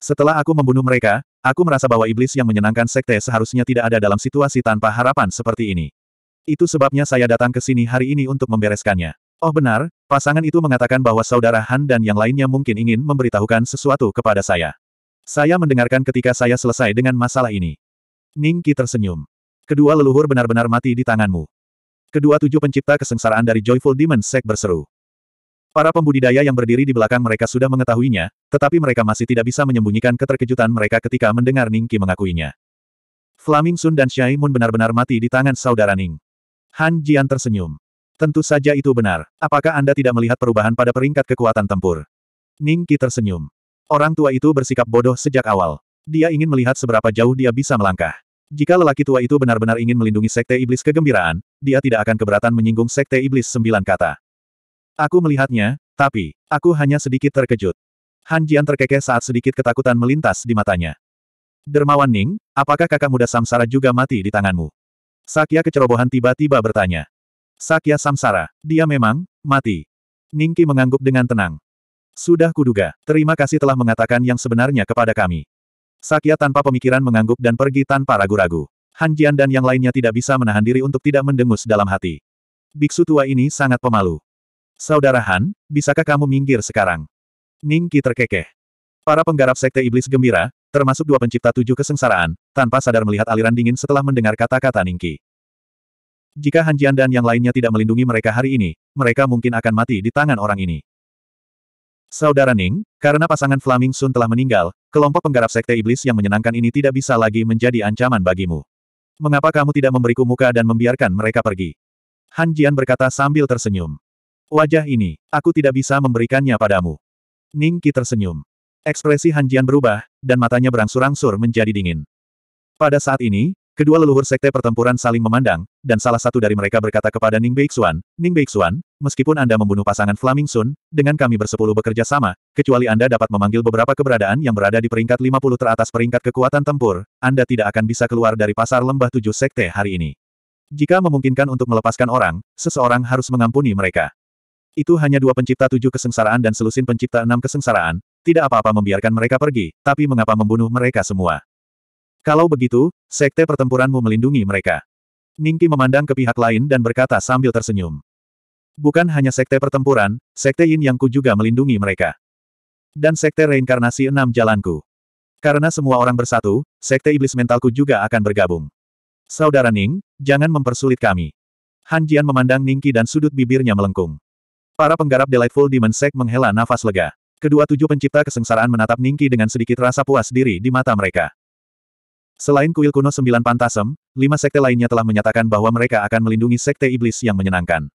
Setelah aku membunuh mereka, aku merasa bahwa iblis yang menyenangkan sekte seharusnya tidak ada dalam situasi tanpa harapan seperti ini. Itu sebabnya saya datang ke sini hari ini untuk membereskannya. Oh benar, pasangan itu mengatakan bahwa saudara Han dan yang lainnya mungkin ingin memberitahukan sesuatu kepada saya. Saya mendengarkan ketika saya selesai dengan masalah ini. Ningki tersenyum. Kedua leluhur benar-benar mati di tanganmu. Kedua tujuh pencipta kesengsaraan dari Joyful Demon Sect berseru. Para pembudidaya yang berdiri di belakang mereka sudah mengetahuinya, tetapi mereka masih tidak bisa menyembunyikan keterkejutan mereka ketika mendengar Ningki mengakuinya. Flaming Sun dan Shai Moon benar-benar mati di tangan saudara Ning. Han Jian tersenyum. Tentu saja itu benar. Apakah Anda tidak melihat perubahan pada peringkat kekuatan tempur? Ning Ningki tersenyum. Orang tua itu bersikap bodoh sejak awal. Dia ingin melihat seberapa jauh dia bisa melangkah. Jika lelaki tua itu benar-benar ingin melindungi Sekte Iblis kegembiraan, dia tidak akan keberatan menyinggung Sekte Iblis sembilan kata. Aku melihatnya, tapi, aku hanya sedikit terkejut. Han Jian terkekeh saat sedikit ketakutan melintas di matanya. Dermawan Ning, apakah kakak muda Samsara juga mati di tanganmu? Sakya kecerobohan tiba-tiba bertanya. Sakya Samsara, dia memang, mati. Ningki mengangguk dengan tenang. Sudah kuduga, terima kasih telah mengatakan yang sebenarnya kepada kami. Sakya tanpa pemikiran mengangguk dan pergi tanpa ragu-ragu. Han Jian dan yang lainnya tidak bisa menahan diri untuk tidak mendengus dalam hati. Biksu tua ini sangat pemalu. Saudara Han, bisakah kamu minggir sekarang? Ningki terkekeh. Para penggarap sekte iblis gembira, termasuk dua pencipta tujuh kesengsaraan, tanpa sadar melihat aliran dingin setelah mendengar kata-kata Ningki. Jika Han Jian dan yang lainnya tidak melindungi mereka hari ini, mereka mungkin akan mati di tangan orang ini. Saudara Ning, karena pasangan Flaming Sun telah meninggal, kelompok penggarap sekte iblis yang menyenangkan ini tidak bisa lagi menjadi ancaman bagimu. Mengapa kamu tidak memberiku muka dan membiarkan mereka pergi? Han Jian berkata sambil tersenyum. Wajah ini, aku tidak bisa memberikannya padamu. Ning Qi tersenyum. Ekspresi Han Jian berubah, dan matanya berangsur-angsur menjadi dingin. Pada saat ini, Kedua leluhur sekte pertempuran saling memandang, dan salah satu dari mereka berkata kepada Ning Beixuan, Ning Beixuan, meskipun Anda membunuh pasangan Flaming Sun, dengan kami bersepuluh bekerja sama, kecuali Anda dapat memanggil beberapa keberadaan yang berada di peringkat 50 teratas peringkat kekuatan tempur, Anda tidak akan bisa keluar dari pasar lembah tujuh sekte hari ini. Jika memungkinkan untuk melepaskan orang, seseorang harus mengampuni mereka. Itu hanya dua pencipta tujuh kesengsaraan dan selusin pencipta enam kesengsaraan, tidak apa-apa membiarkan mereka pergi, tapi mengapa membunuh mereka semua? Kalau begitu, sekte pertempuranmu melindungi mereka. Ningki memandang ke pihak lain dan berkata sambil tersenyum. Bukan hanya sekte pertempuran, sekte Yin Yangku juga melindungi mereka. Dan sekte reinkarnasi enam jalanku. Karena semua orang bersatu, sekte iblis mentalku juga akan bergabung. Saudara Ning, jangan mempersulit kami. Han Jian memandang Ningki dan sudut bibirnya melengkung. Para penggarap Delightful Demon Sect menghela nafas lega. Kedua tujuh pencipta kesengsaraan menatap Ningki dengan sedikit rasa puas diri di mata mereka. Selain kuil kuno sembilan pantasem, lima sekte lainnya telah menyatakan bahwa mereka akan melindungi sekte iblis yang menyenangkan.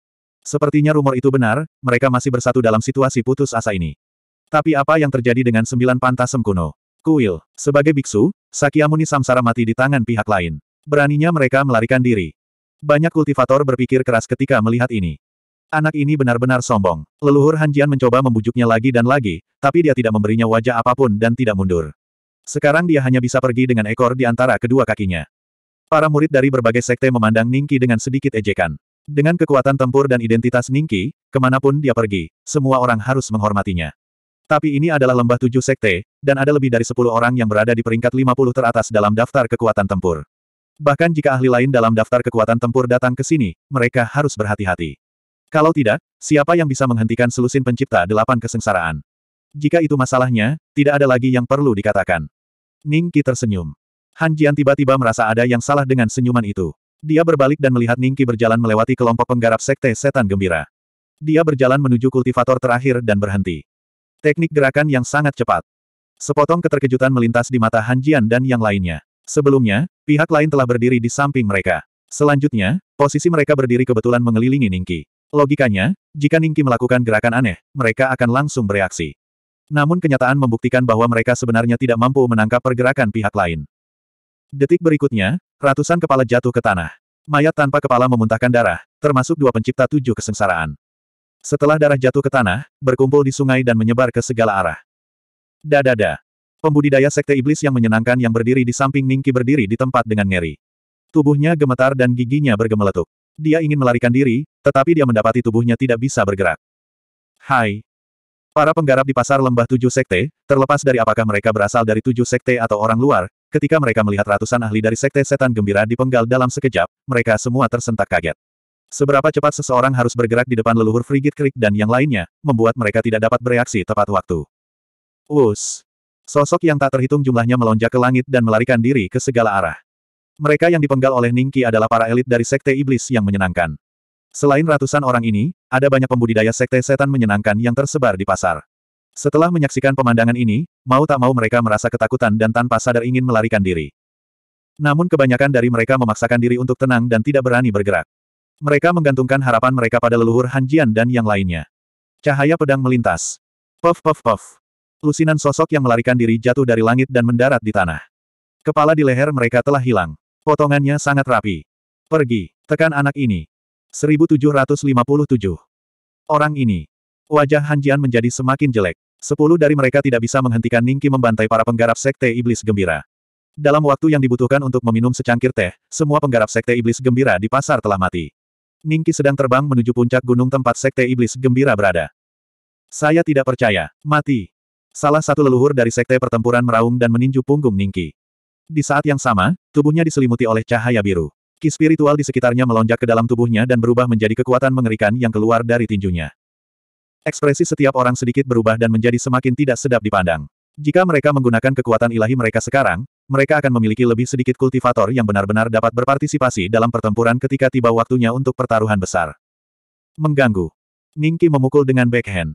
Sepertinya rumor itu benar, mereka masih bersatu dalam situasi putus asa ini. Tapi apa yang terjadi dengan sembilan pantasem kuno? Kuil, sebagai biksu, Sakyamuni Samsara mati di tangan pihak lain. Beraninya mereka melarikan diri. Banyak kultivator berpikir keras ketika melihat ini. Anak ini benar-benar sombong. Leluhur Hanjian mencoba membujuknya lagi dan lagi, tapi dia tidak memberinya wajah apapun dan tidak mundur. Sekarang dia hanya bisa pergi dengan ekor di antara kedua kakinya. Para murid dari berbagai sekte memandang Ningki dengan sedikit ejekan. Dengan kekuatan tempur dan identitas Ningki, kemanapun dia pergi, semua orang harus menghormatinya. Tapi ini adalah lembah tujuh sekte, dan ada lebih dari sepuluh orang yang berada di peringkat lima puluh teratas dalam daftar kekuatan tempur. Bahkan jika ahli lain dalam daftar kekuatan tempur datang ke sini, mereka harus berhati-hati. Kalau tidak, siapa yang bisa menghentikan selusin pencipta delapan kesengsaraan? Jika itu masalahnya, tidak ada lagi yang perlu dikatakan. Ningki tersenyum. Han Jian tiba-tiba merasa ada yang salah dengan senyuman itu. Dia berbalik dan melihat Ningki berjalan melewati kelompok penggarap sekte setan gembira. Dia berjalan menuju kultivator terakhir dan berhenti. Teknik gerakan yang sangat cepat. Sepotong keterkejutan melintas di mata Han Jian dan yang lainnya. Sebelumnya, pihak lain telah berdiri di samping mereka. Selanjutnya, posisi mereka berdiri kebetulan mengelilingi Ningki. Logikanya, jika Ningki melakukan gerakan aneh, mereka akan langsung bereaksi. Namun kenyataan membuktikan bahwa mereka sebenarnya tidak mampu menangkap pergerakan pihak lain. Detik berikutnya, ratusan kepala jatuh ke tanah. Mayat tanpa kepala memuntahkan darah, termasuk dua pencipta tujuh kesengsaraan. Setelah darah jatuh ke tanah, berkumpul di sungai dan menyebar ke segala arah. Dadada. Pembudidaya sekte iblis yang menyenangkan yang berdiri di samping Ningki berdiri di tempat dengan ngeri. Tubuhnya gemetar dan giginya bergemeletuk. Dia ingin melarikan diri, tetapi dia mendapati tubuhnya tidak bisa bergerak. Hai, Para penggarap di pasar lembah tujuh sekte, terlepas dari apakah mereka berasal dari tujuh sekte atau orang luar, ketika mereka melihat ratusan ahli dari sekte setan gembira dipenggal dalam sekejap, mereka semua tersentak kaget. Seberapa cepat seseorang harus bergerak di depan leluhur Frigid Krik dan yang lainnya, membuat mereka tidak dapat bereaksi tepat waktu. Us. Sosok yang tak terhitung jumlahnya melonjak ke langit dan melarikan diri ke segala arah. Mereka yang dipenggal oleh Ningki adalah para elit dari sekte iblis yang menyenangkan. Selain ratusan orang ini, ada banyak pembudidaya sekte setan menyenangkan yang tersebar di pasar. Setelah menyaksikan pemandangan ini, mau tak mau mereka merasa ketakutan dan tanpa sadar ingin melarikan diri. Namun kebanyakan dari mereka memaksakan diri untuk tenang dan tidak berani bergerak. Mereka menggantungkan harapan mereka pada leluhur Hanjian dan yang lainnya. Cahaya pedang melintas. Puff puff puff. Lusinan sosok yang melarikan diri jatuh dari langit dan mendarat di tanah. Kepala di leher mereka telah hilang. Potongannya sangat rapi. Pergi, tekan anak ini. 1757. Orang ini. Wajah Hanjian menjadi semakin jelek. Sepuluh dari mereka tidak bisa menghentikan Ningki membantai para penggarap sekte iblis gembira. Dalam waktu yang dibutuhkan untuk meminum secangkir teh, semua penggarap sekte iblis gembira di pasar telah mati. Ningki sedang terbang menuju puncak gunung tempat sekte iblis gembira berada. Saya tidak percaya. Mati. Salah satu leluhur dari sekte pertempuran meraung dan meninju punggung Ningki. Di saat yang sama, tubuhnya diselimuti oleh cahaya biru. Ki spiritual di sekitarnya melonjak ke dalam tubuhnya dan berubah menjadi kekuatan mengerikan yang keluar dari tinjunya. Ekspresi setiap orang sedikit berubah dan menjadi semakin tidak sedap dipandang. Jika mereka menggunakan kekuatan ilahi mereka sekarang, mereka akan memiliki lebih sedikit kultivator yang benar-benar dapat berpartisipasi dalam pertempuran ketika tiba waktunya untuk pertaruhan besar. Mengganggu. Ningki memukul dengan backhand.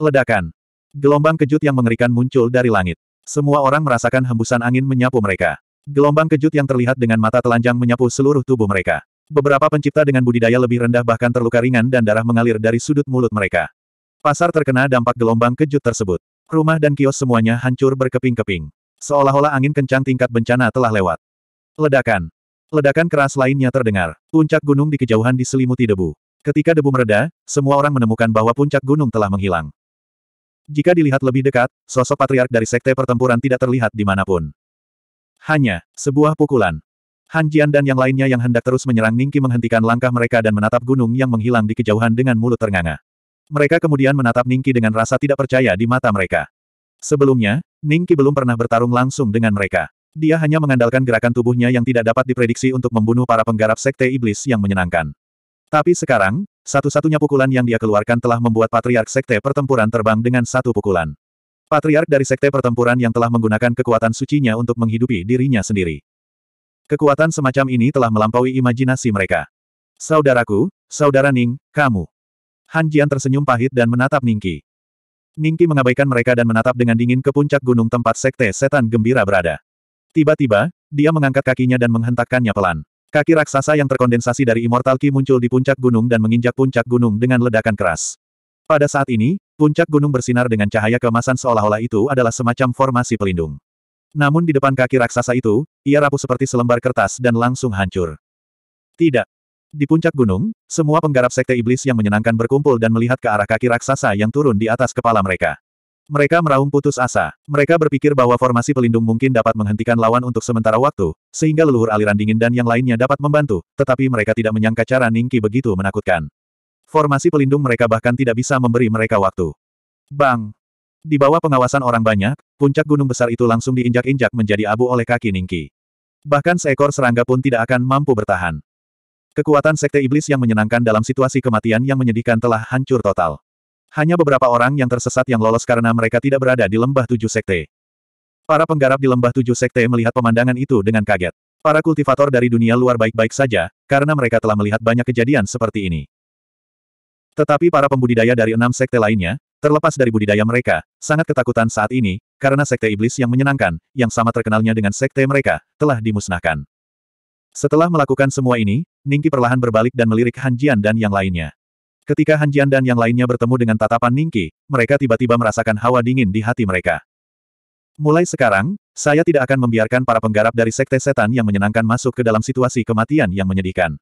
Ledakan. Gelombang kejut yang mengerikan muncul dari langit. Semua orang merasakan hembusan angin menyapu mereka. Gelombang kejut yang terlihat dengan mata telanjang menyapu seluruh tubuh mereka. Beberapa pencipta dengan budidaya lebih rendah bahkan terluka ringan dan darah mengalir dari sudut mulut mereka. Pasar terkena dampak gelombang kejut tersebut. Rumah dan kios semuanya hancur berkeping-keping. Seolah-olah angin kencang tingkat bencana telah lewat. Ledakan. Ledakan keras lainnya terdengar. Puncak gunung di kejauhan diselimuti debu. Ketika debu mereda, semua orang menemukan bahwa puncak gunung telah menghilang. Jika dilihat lebih dekat, sosok patriark dari sekte pertempuran tidak terlihat di dimanapun. Hanya, sebuah pukulan. Han Jian dan yang lainnya yang hendak terus menyerang Ningki menghentikan langkah mereka dan menatap gunung yang menghilang di kejauhan dengan mulut ternganga. Mereka kemudian menatap Ningki dengan rasa tidak percaya di mata mereka. Sebelumnya, Ningki belum pernah bertarung langsung dengan mereka. Dia hanya mengandalkan gerakan tubuhnya yang tidak dapat diprediksi untuk membunuh para penggarap sekte iblis yang menyenangkan. Tapi sekarang, satu-satunya pukulan yang dia keluarkan telah membuat patriark sekte pertempuran terbang dengan satu pukulan. Patriark dari Sekte Pertempuran yang telah menggunakan kekuatan sucinya untuk menghidupi dirinya sendiri. Kekuatan semacam ini telah melampaui imajinasi mereka. Saudaraku, saudara Ning, kamu. Han Jian tersenyum pahit dan menatap Ningki. Ningki mengabaikan mereka dan menatap dengan dingin ke puncak gunung tempat Sekte Setan Gembira berada. Tiba-tiba, dia mengangkat kakinya dan menghentakkannya pelan. Kaki raksasa yang terkondensasi dari Immortal Ki muncul di puncak gunung dan menginjak puncak gunung dengan ledakan keras. Pada saat ini, puncak gunung bersinar dengan cahaya kemasan seolah-olah itu adalah semacam formasi pelindung. Namun di depan kaki raksasa itu, ia rapuh seperti selembar kertas dan langsung hancur. Tidak. Di puncak gunung, semua penggarap sekte iblis yang menyenangkan berkumpul dan melihat ke arah kaki raksasa yang turun di atas kepala mereka. Mereka meraung putus asa. Mereka berpikir bahwa formasi pelindung mungkin dapat menghentikan lawan untuk sementara waktu, sehingga leluhur aliran dingin dan yang lainnya dapat membantu, tetapi mereka tidak menyangka cara Ningki begitu menakutkan. Formasi pelindung mereka bahkan tidak bisa memberi mereka waktu. Bang! Di bawah pengawasan orang banyak, puncak gunung besar itu langsung diinjak-injak menjadi abu oleh kaki Ningki. Bahkan seekor serangga pun tidak akan mampu bertahan. Kekuatan sekte iblis yang menyenangkan dalam situasi kematian yang menyedihkan telah hancur total. Hanya beberapa orang yang tersesat yang lolos karena mereka tidak berada di lembah tujuh sekte. Para penggarap di lembah tujuh sekte melihat pemandangan itu dengan kaget. Para kultivator dari dunia luar baik-baik saja, karena mereka telah melihat banyak kejadian seperti ini. Tetapi para pembudidaya dari enam sekte lainnya, terlepas dari budidaya mereka, sangat ketakutan saat ini, karena sekte iblis yang menyenangkan, yang sama terkenalnya dengan sekte mereka, telah dimusnahkan. Setelah melakukan semua ini, Ningki perlahan berbalik dan melirik Han Jian dan yang lainnya. Ketika Han Jian dan yang lainnya bertemu dengan tatapan Ningki, mereka tiba-tiba merasakan hawa dingin di hati mereka. Mulai sekarang, saya tidak akan membiarkan para penggarap dari sekte setan yang menyenangkan masuk ke dalam situasi kematian yang menyedihkan.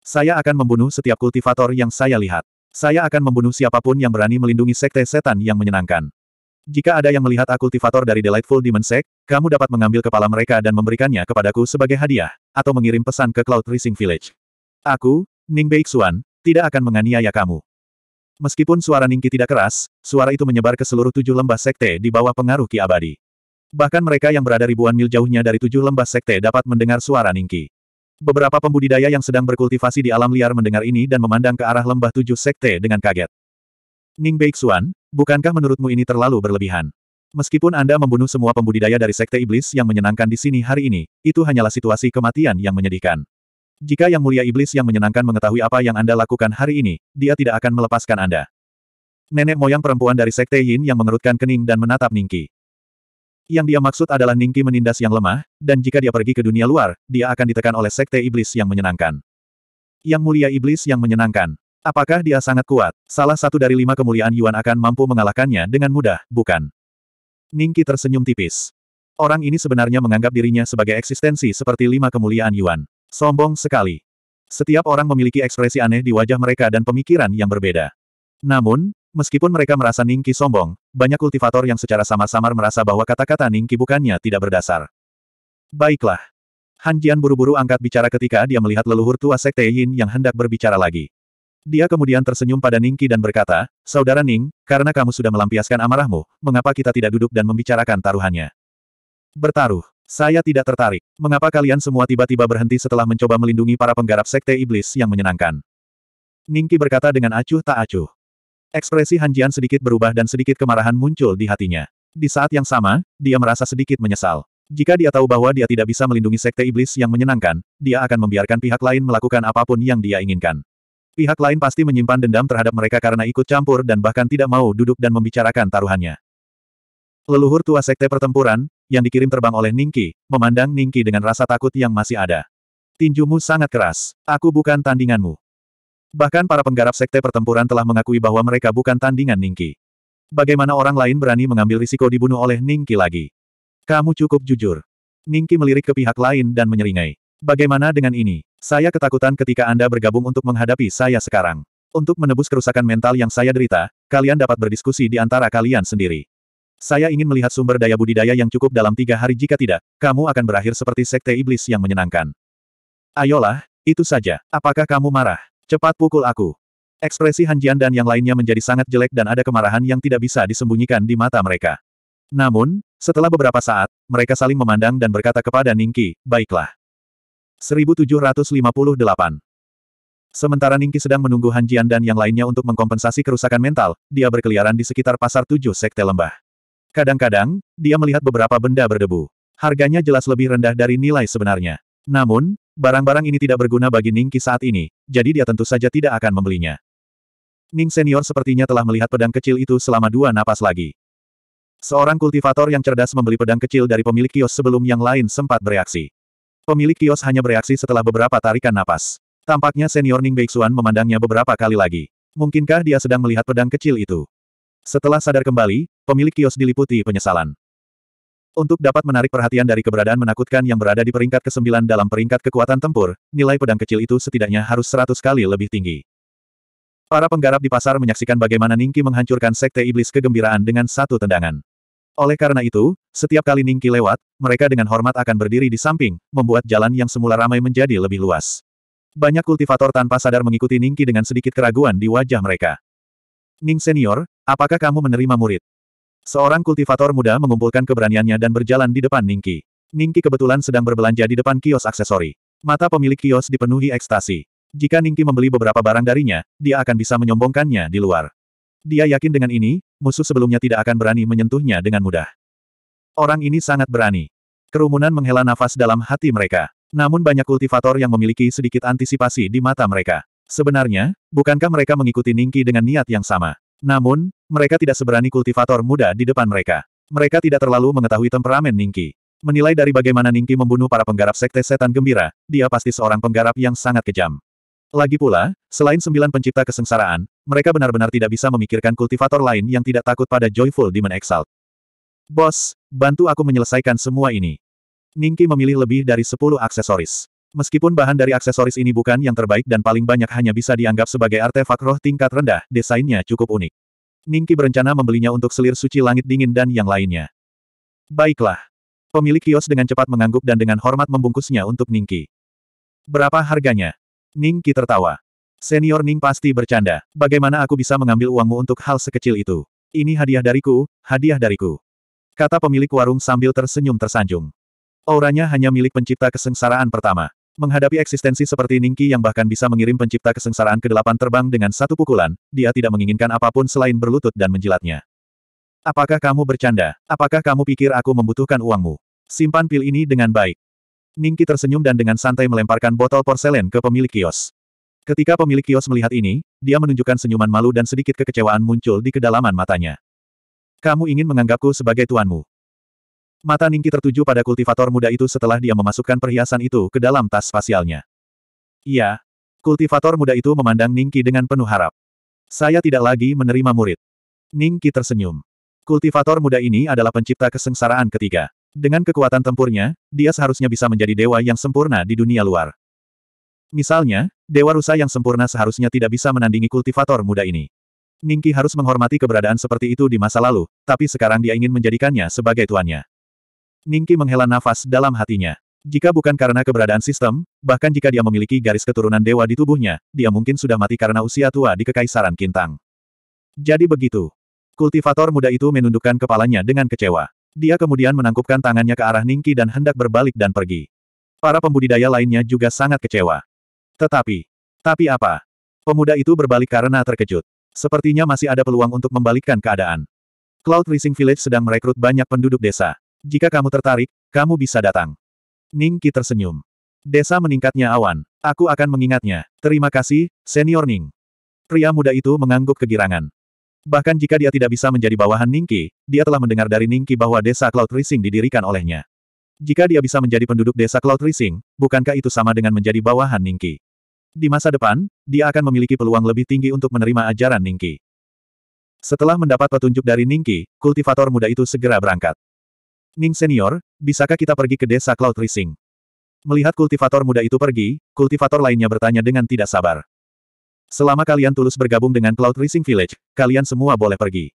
Saya akan membunuh setiap kultivator yang saya lihat. Saya akan membunuh siapapun yang berani melindungi sekte setan yang menyenangkan. Jika ada yang melihat Akultivator dari Delightful Demon Sect, kamu dapat mengambil kepala mereka dan memberikannya kepadaku sebagai hadiah, atau mengirim pesan ke Cloud Rising Village. Aku, Ning Beixuan, tidak akan menganiaya kamu. Meskipun suara Ningki tidak keras, suara itu menyebar ke seluruh tujuh lembah sekte di bawah pengaruh Ki Abadi. Bahkan mereka yang berada ribuan mil jauhnya dari tujuh lembah sekte dapat mendengar suara Ningki. Beberapa pembudidaya yang sedang berkultivasi di alam liar mendengar ini dan memandang ke arah lembah tujuh sekte dengan kaget. Ning Beixuan, bukankah menurutmu ini terlalu berlebihan? Meskipun Anda membunuh semua pembudidaya dari sekte iblis yang menyenangkan di sini hari ini, itu hanyalah situasi kematian yang menyedihkan. Jika Yang Mulia Iblis yang menyenangkan mengetahui apa yang Anda lakukan hari ini, dia tidak akan melepaskan Anda. Nenek moyang perempuan dari Sekte Yin yang mengerutkan kening dan menatap Ningki. Yang dia maksud adalah Ningki menindas yang lemah, dan jika dia pergi ke dunia luar, dia akan ditekan oleh sekte iblis yang menyenangkan. Yang mulia iblis yang menyenangkan. Apakah dia sangat kuat? Salah satu dari lima kemuliaan Yuan akan mampu mengalahkannya dengan mudah, bukan? Ningki tersenyum tipis. Orang ini sebenarnya menganggap dirinya sebagai eksistensi seperti lima kemuliaan Yuan. Sombong sekali. Setiap orang memiliki ekspresi aneh di wajah mereka dan pemikiran yang berbeda. Namun, Meskipun mereka merasa Ningki sombong, banyak kultivator yang secara samar-samar merasa bahwa kata-kata Ningki bukannya tidak berdasar. Baiklah. Han Jian buru-buru angkat bicara ketika dia melihat leluhur tua Sekte Yin yang hendak berbicara lagi. Dia kemudian tersenyum pada Ningki dan berkata, Saudara Ning, karena kamu sudah melampiaskan amarahmu, mengapa kita tidak duduk dan membicarakan taruhannya? Bertaruh. Saya tidak tertarik. Mengapa kalian semua tiba-tiba berhenti setelah mencoba melindungi para penggarap Sekte Iblis yang menyenangkan? Ningki berkata dengan acuh tak acuh. Ekspresi Hanjian sedikit berubah dan sedikit kemarahan muncul di hatinya. Di saat yang sama, dia merasa sedikit menyesal. Jika dia tahu bahwa dia tidak bisa melindungi sekte iblis yang menyenangkan, dia akan membiarkan pihak lain melakukan apapun yang dia inginkan. Pihak lain pasti menyimpan dendam terhadap mereka karena ikut campur dan bahkan tidak mau duduk dan membicarakan taruhannya. Leluhur tua sekte pertempuran, yang dikirim terbang oleh Ningki, memandang Ningki dengan rasa takut yang masih ada. Tinjumu sangat keras. Aku bukan tandinganmu. Bahkan para penggarap sekte pertempuran telah mengakui bahwa mereka bukan tandingan Ningki. Bagaimana orang lain berani mengambil risiko dibunuh oleh Ningki lagi? Kamu cukup jujur. Ningki melirik ke pihak lain dan menyeringai. Bagaimana dengan ini? Saya ketakutan ketika Anda bergabung untuk menghadapi saya sekarang. Untuk menebus kerusakan mental yang saya derita, kalian dapat berdiskusi di antara kalian sendiri. Saya ingin melihat sumber daya budidaya yang cukup dalam tiga hari jika tidak, kamu akan berakhir seperti sekte iblis yang menyenangkan. Ayolah, itu saja. Apakah kamu marah? Cepat pukul aku. Ekspresi Hanjian dan yang lainnya menjadi sangat jelek dan ada kemarahan yang tidak bisa disembunyikan di mata mereka. Namun, setelah beberapa saat, mereka saling memandang dan berkata kepada Ningki, baiklah. 1758 Sementara Ningki sedang menunggu Hanjian dan yang lainnya untuk mengkompensasi kerusakan mental, dia berkeliaran di sekitar pasar tujuh sekte lembah. Kadang-kadang, dia melihat beberapa benda berdebu. Harganya jelas lebih rendah dari nilai sebenarnya. Namun, Barang-barang ini tidak berguna bagi Ning Qi saat ini, jadi dia tentu saja tidak akan membelinya. Ning senior sepertinya telah melihat pedang kecil itu selama dua napas lagi. Seorang kultivator yang cerdas membeli pedang kecil dari pemilik kios sebelum yang lain sempat bereaksi. Pemilik kios hanya bereaksi setelah beberapa tarikan napas. Tampaknya senior Ning Beixuan memandangnya beberapa kali lagi. Mungkinkah dia sedang melihat pedang kecil itu? Setelah sadar kembali, pemilik kios diliputi penyesalan. Untuk dapat menarik perhatian dari keberadaan menakutkan yang berada di peringkat ke-9 dalam peringkat kekuatan tempur, nilai pedang kecil itu setidaknya harus 100 kali lebih tinggi. Para penggarap di pasar menyaksikan bagaimana Ningki menghancurkan sekte iblis kegembiraan dengan satu tendangan. Oleh karena itu, setiap kali Ningki lewat, mereka dengan hormat akan berdiri di samping, membuat jalan yang semula ramai menjadi lebih luas. Banyak kultivator tanpa sadar mengikuti Ningki dengan sedikit keraguan di wajah mereka. Ning Senior, apakah kamu menerima murid? Seorang kultivator muda mengumpulkan keberaniannya dan berjalan di depan Ningki. Ningki kebetulan sedang berbelanja di depan kios aksesori. Mata pemilik kios dipenuhi ekstasi. Jika Ningki membeli beberapa barang darinya, dia akan bisa menyombongkannya di luar. Dia yakin dengan ini, musuh sebelumnya tidak akan berani menyentuhnya dengan mudah. Orang ini sangat berani. Kerumunan menghela nafas dalam hati mereka. Namun banyak kultivator yang memiliki sedikit antisipasi di mata mereka. Sebenarnya, bukankah mereka mengikuti Ningki dengan niat yang sama? Namun, mereka tidak seberani kultivator muda di depan mereka. Mereka tidak terlalu mengetahui temperamen Ningki. Menilai dari bagaimana Ningki membunuh para penggarap sekte setan gembira, dia pasti seorang penggarap yang sangat kejam. Lagi pula, selain sembilan pencipta kesengsaraan, mereka benar-benar tidak bisa memikirkan kultivator lain yang tidak takut pada Joyful Demon Exalt. Bos, bantu aku menyelesaikan semua ini. Ningki memilih lebih dari sepuluh aksesoris. Meskipun bahan dari aksesoris ini bukan yang terbaik dan paling banyak hanya bisa dianggap sebagai artefak roh tingkat rendah, desainnya cukup unik. Ningki berencana membelinya untuk selir suci langit dingin dan yang lainnya. Baiklah. Pemilik kios dengan cepat mengangguk dan dengan hormat membungkusnya untuk Ningki. Berapa harganya? Ningki tertawa. Senior Ning pasti bercanda. Bagaimana aku bisa mengambil uangmu untuk hal sekecil itu? Ini hadiah dariku, hadiah dariku. Kata pemilik warung sambil tersenyum tersanjung. Auranya hanya milik pencipta kesengsaraan pertama. Menghadapi eksistensi seperti Ningki yang bahkan bisa mengirim pencipta kesengsaraan ke delapan terbang dengan satu pukulan, dia tidak menginginkan apapun selain berlutut dan menjilatnya. Apakah kamu bercanda? Apakah kamu pikir aku membutuhkan uangmu? Simpan pil ini dengan baik. Ningki tersenyum dan dengan santai melemparkan botol porselen ke pemilik kios. Ketika pemilik kios melihat ini, dia menunjukkan senyuman malu dan sedikit kekecewaan muncul di kedalaman matanya. Kamu ingin menganggapku sebagai tuanmu. Mata Ningki tertuju pada kultivator muda itu setelah dia memasukkan perhiasan itu ke dalam tas spasialnya. Iya. Kultivator muda itu memandang Ningki dengan penuh harap. Saya tidak lagi menerima murid. Ningki tersenyum. Kultivator muda ini adalah pencipta kesengsaraan ketiga. Dengan kekuatan tempurnya, dia seharusnya bisa menjadi dewa yang sempurna di dunia luar. Misalnya, dewa rusa yang sempurna seharusnya tidak bisa menandingi kultivator muda ini. Ningki harus menghormati keberadaan seperti itu di masa lalu, tapi sekarang dia ingin menjadikannya sebagai tuannya. Ningki menghela nafas dalam hatinya. Jika bukan karena keberadaan sistem, bahkan jika dia memiliki garis keturunan dewa di tubuhnya, dia mungkin sudah mati karena usia tua di Kekaisaran Kintang. Jadi begitu. Kultivator muda itu menundukkan kepalanya dengan kecewa. Dia kemudian menangkupkan tangannya ke arah Ningki dan hendak berbalik dan pergi. Para pembudidaya lainnya juga sangat kecewa. Tetapi, tapi apa? Pemuda itu berbalik karena terkejut. Sepertinya masih ada peluang untuk membalikkan keadaan. Cloud Rising Village sedang merekrut banyak penduduk desa. Jika kamu tertarik, kamu bisa datang. Ning Qi tersenyum. Desa meningkatnya awan. Aku akan mengingatnya. Terima kasih, senior Ning. Pria muda itu mengangguk kegirangan. Bahkan jika dia tidak bisa menjadi bawahan Ning Qi, dia telah mendengar dari Ning Qi bahwa desa Cloud Rising didirikan olehnya. Jika dia bisa menjadi penduduk desa Cloud Rising, bukankah itu sama dengan menjadi bawahan Ning Qi? Di masa depan, dia akan memiliki peluang lebih tinggi untuk menerima ajaran Ning Qi. Setelah mendapat petunjuk dari Ning Qi, kultivator muda itu segera berangkat. Ning senior, bisakah kita pergi ke desa Cloud Rising? Melihat kultivator muda itu pergi, kultivator lainnya bertanya dengan tidak sabar. Selama kalian tulus bergabung dengan Cloud Rising Village, kalian semua boleh pergi.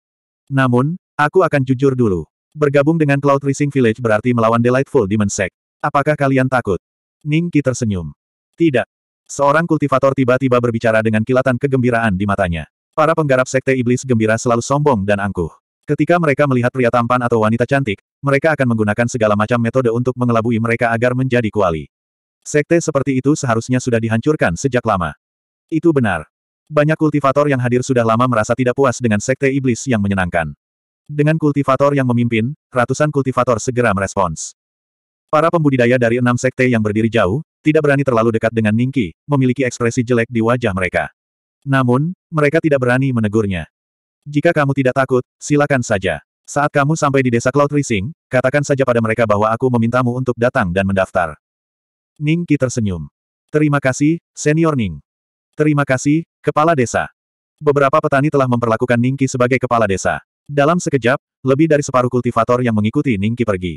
Namun, aku akan jujur dulu. Bergabung dengan Cloud Rising Village berarti melawan Delightful Demon Sect. Apakah kalian takut? Ning Qi tersenyum. Tidak. Seorang kultivator tiba-tiba berbicara dengan kilatan kegembiraan di matanya. Para penggarap sekte iblis gembira selalu sombong dan angkuh. Ketika mereka melihat pria tampan atau wanita cantik, mereka akan menggunakan segala macam metode untuk mengelabui mereka agar menjadi kuali. Sekte seperti itu seharusnya sudah dihancurkan sejak lama. Itu benar. Banyak kultivator yang hadir sudah lama merasa tidak puas dengan sekte iblis yang menyenangkan. Dengan kultivator yang memimpin, ratusan kultivator segera merespons. Para pembudidaya dari enam sekte yang berdiri jauh, tidak berani terlalu dekat dengan Ningki, memiliki ekspresi jelek di wajah mereka. Namun, mereka tidak berani menegurnya. Jika kamu tidak takut, silakan saja. Saat kamu sampai di desa Cloud Rising, katakan saja pada mereka bahwa aku memintamu untuk datang dan mendaftar. Ning Qi tersenyum. Terima kasih, Senior Ning. Terima kasih, Kepala Desa. Beberapa petani telah memperlakukan Ning Qi sebagai Kepala Desa. Dalam sekejap, lebih dari separuh kultivator yang mengikuti Ning Qi pergi.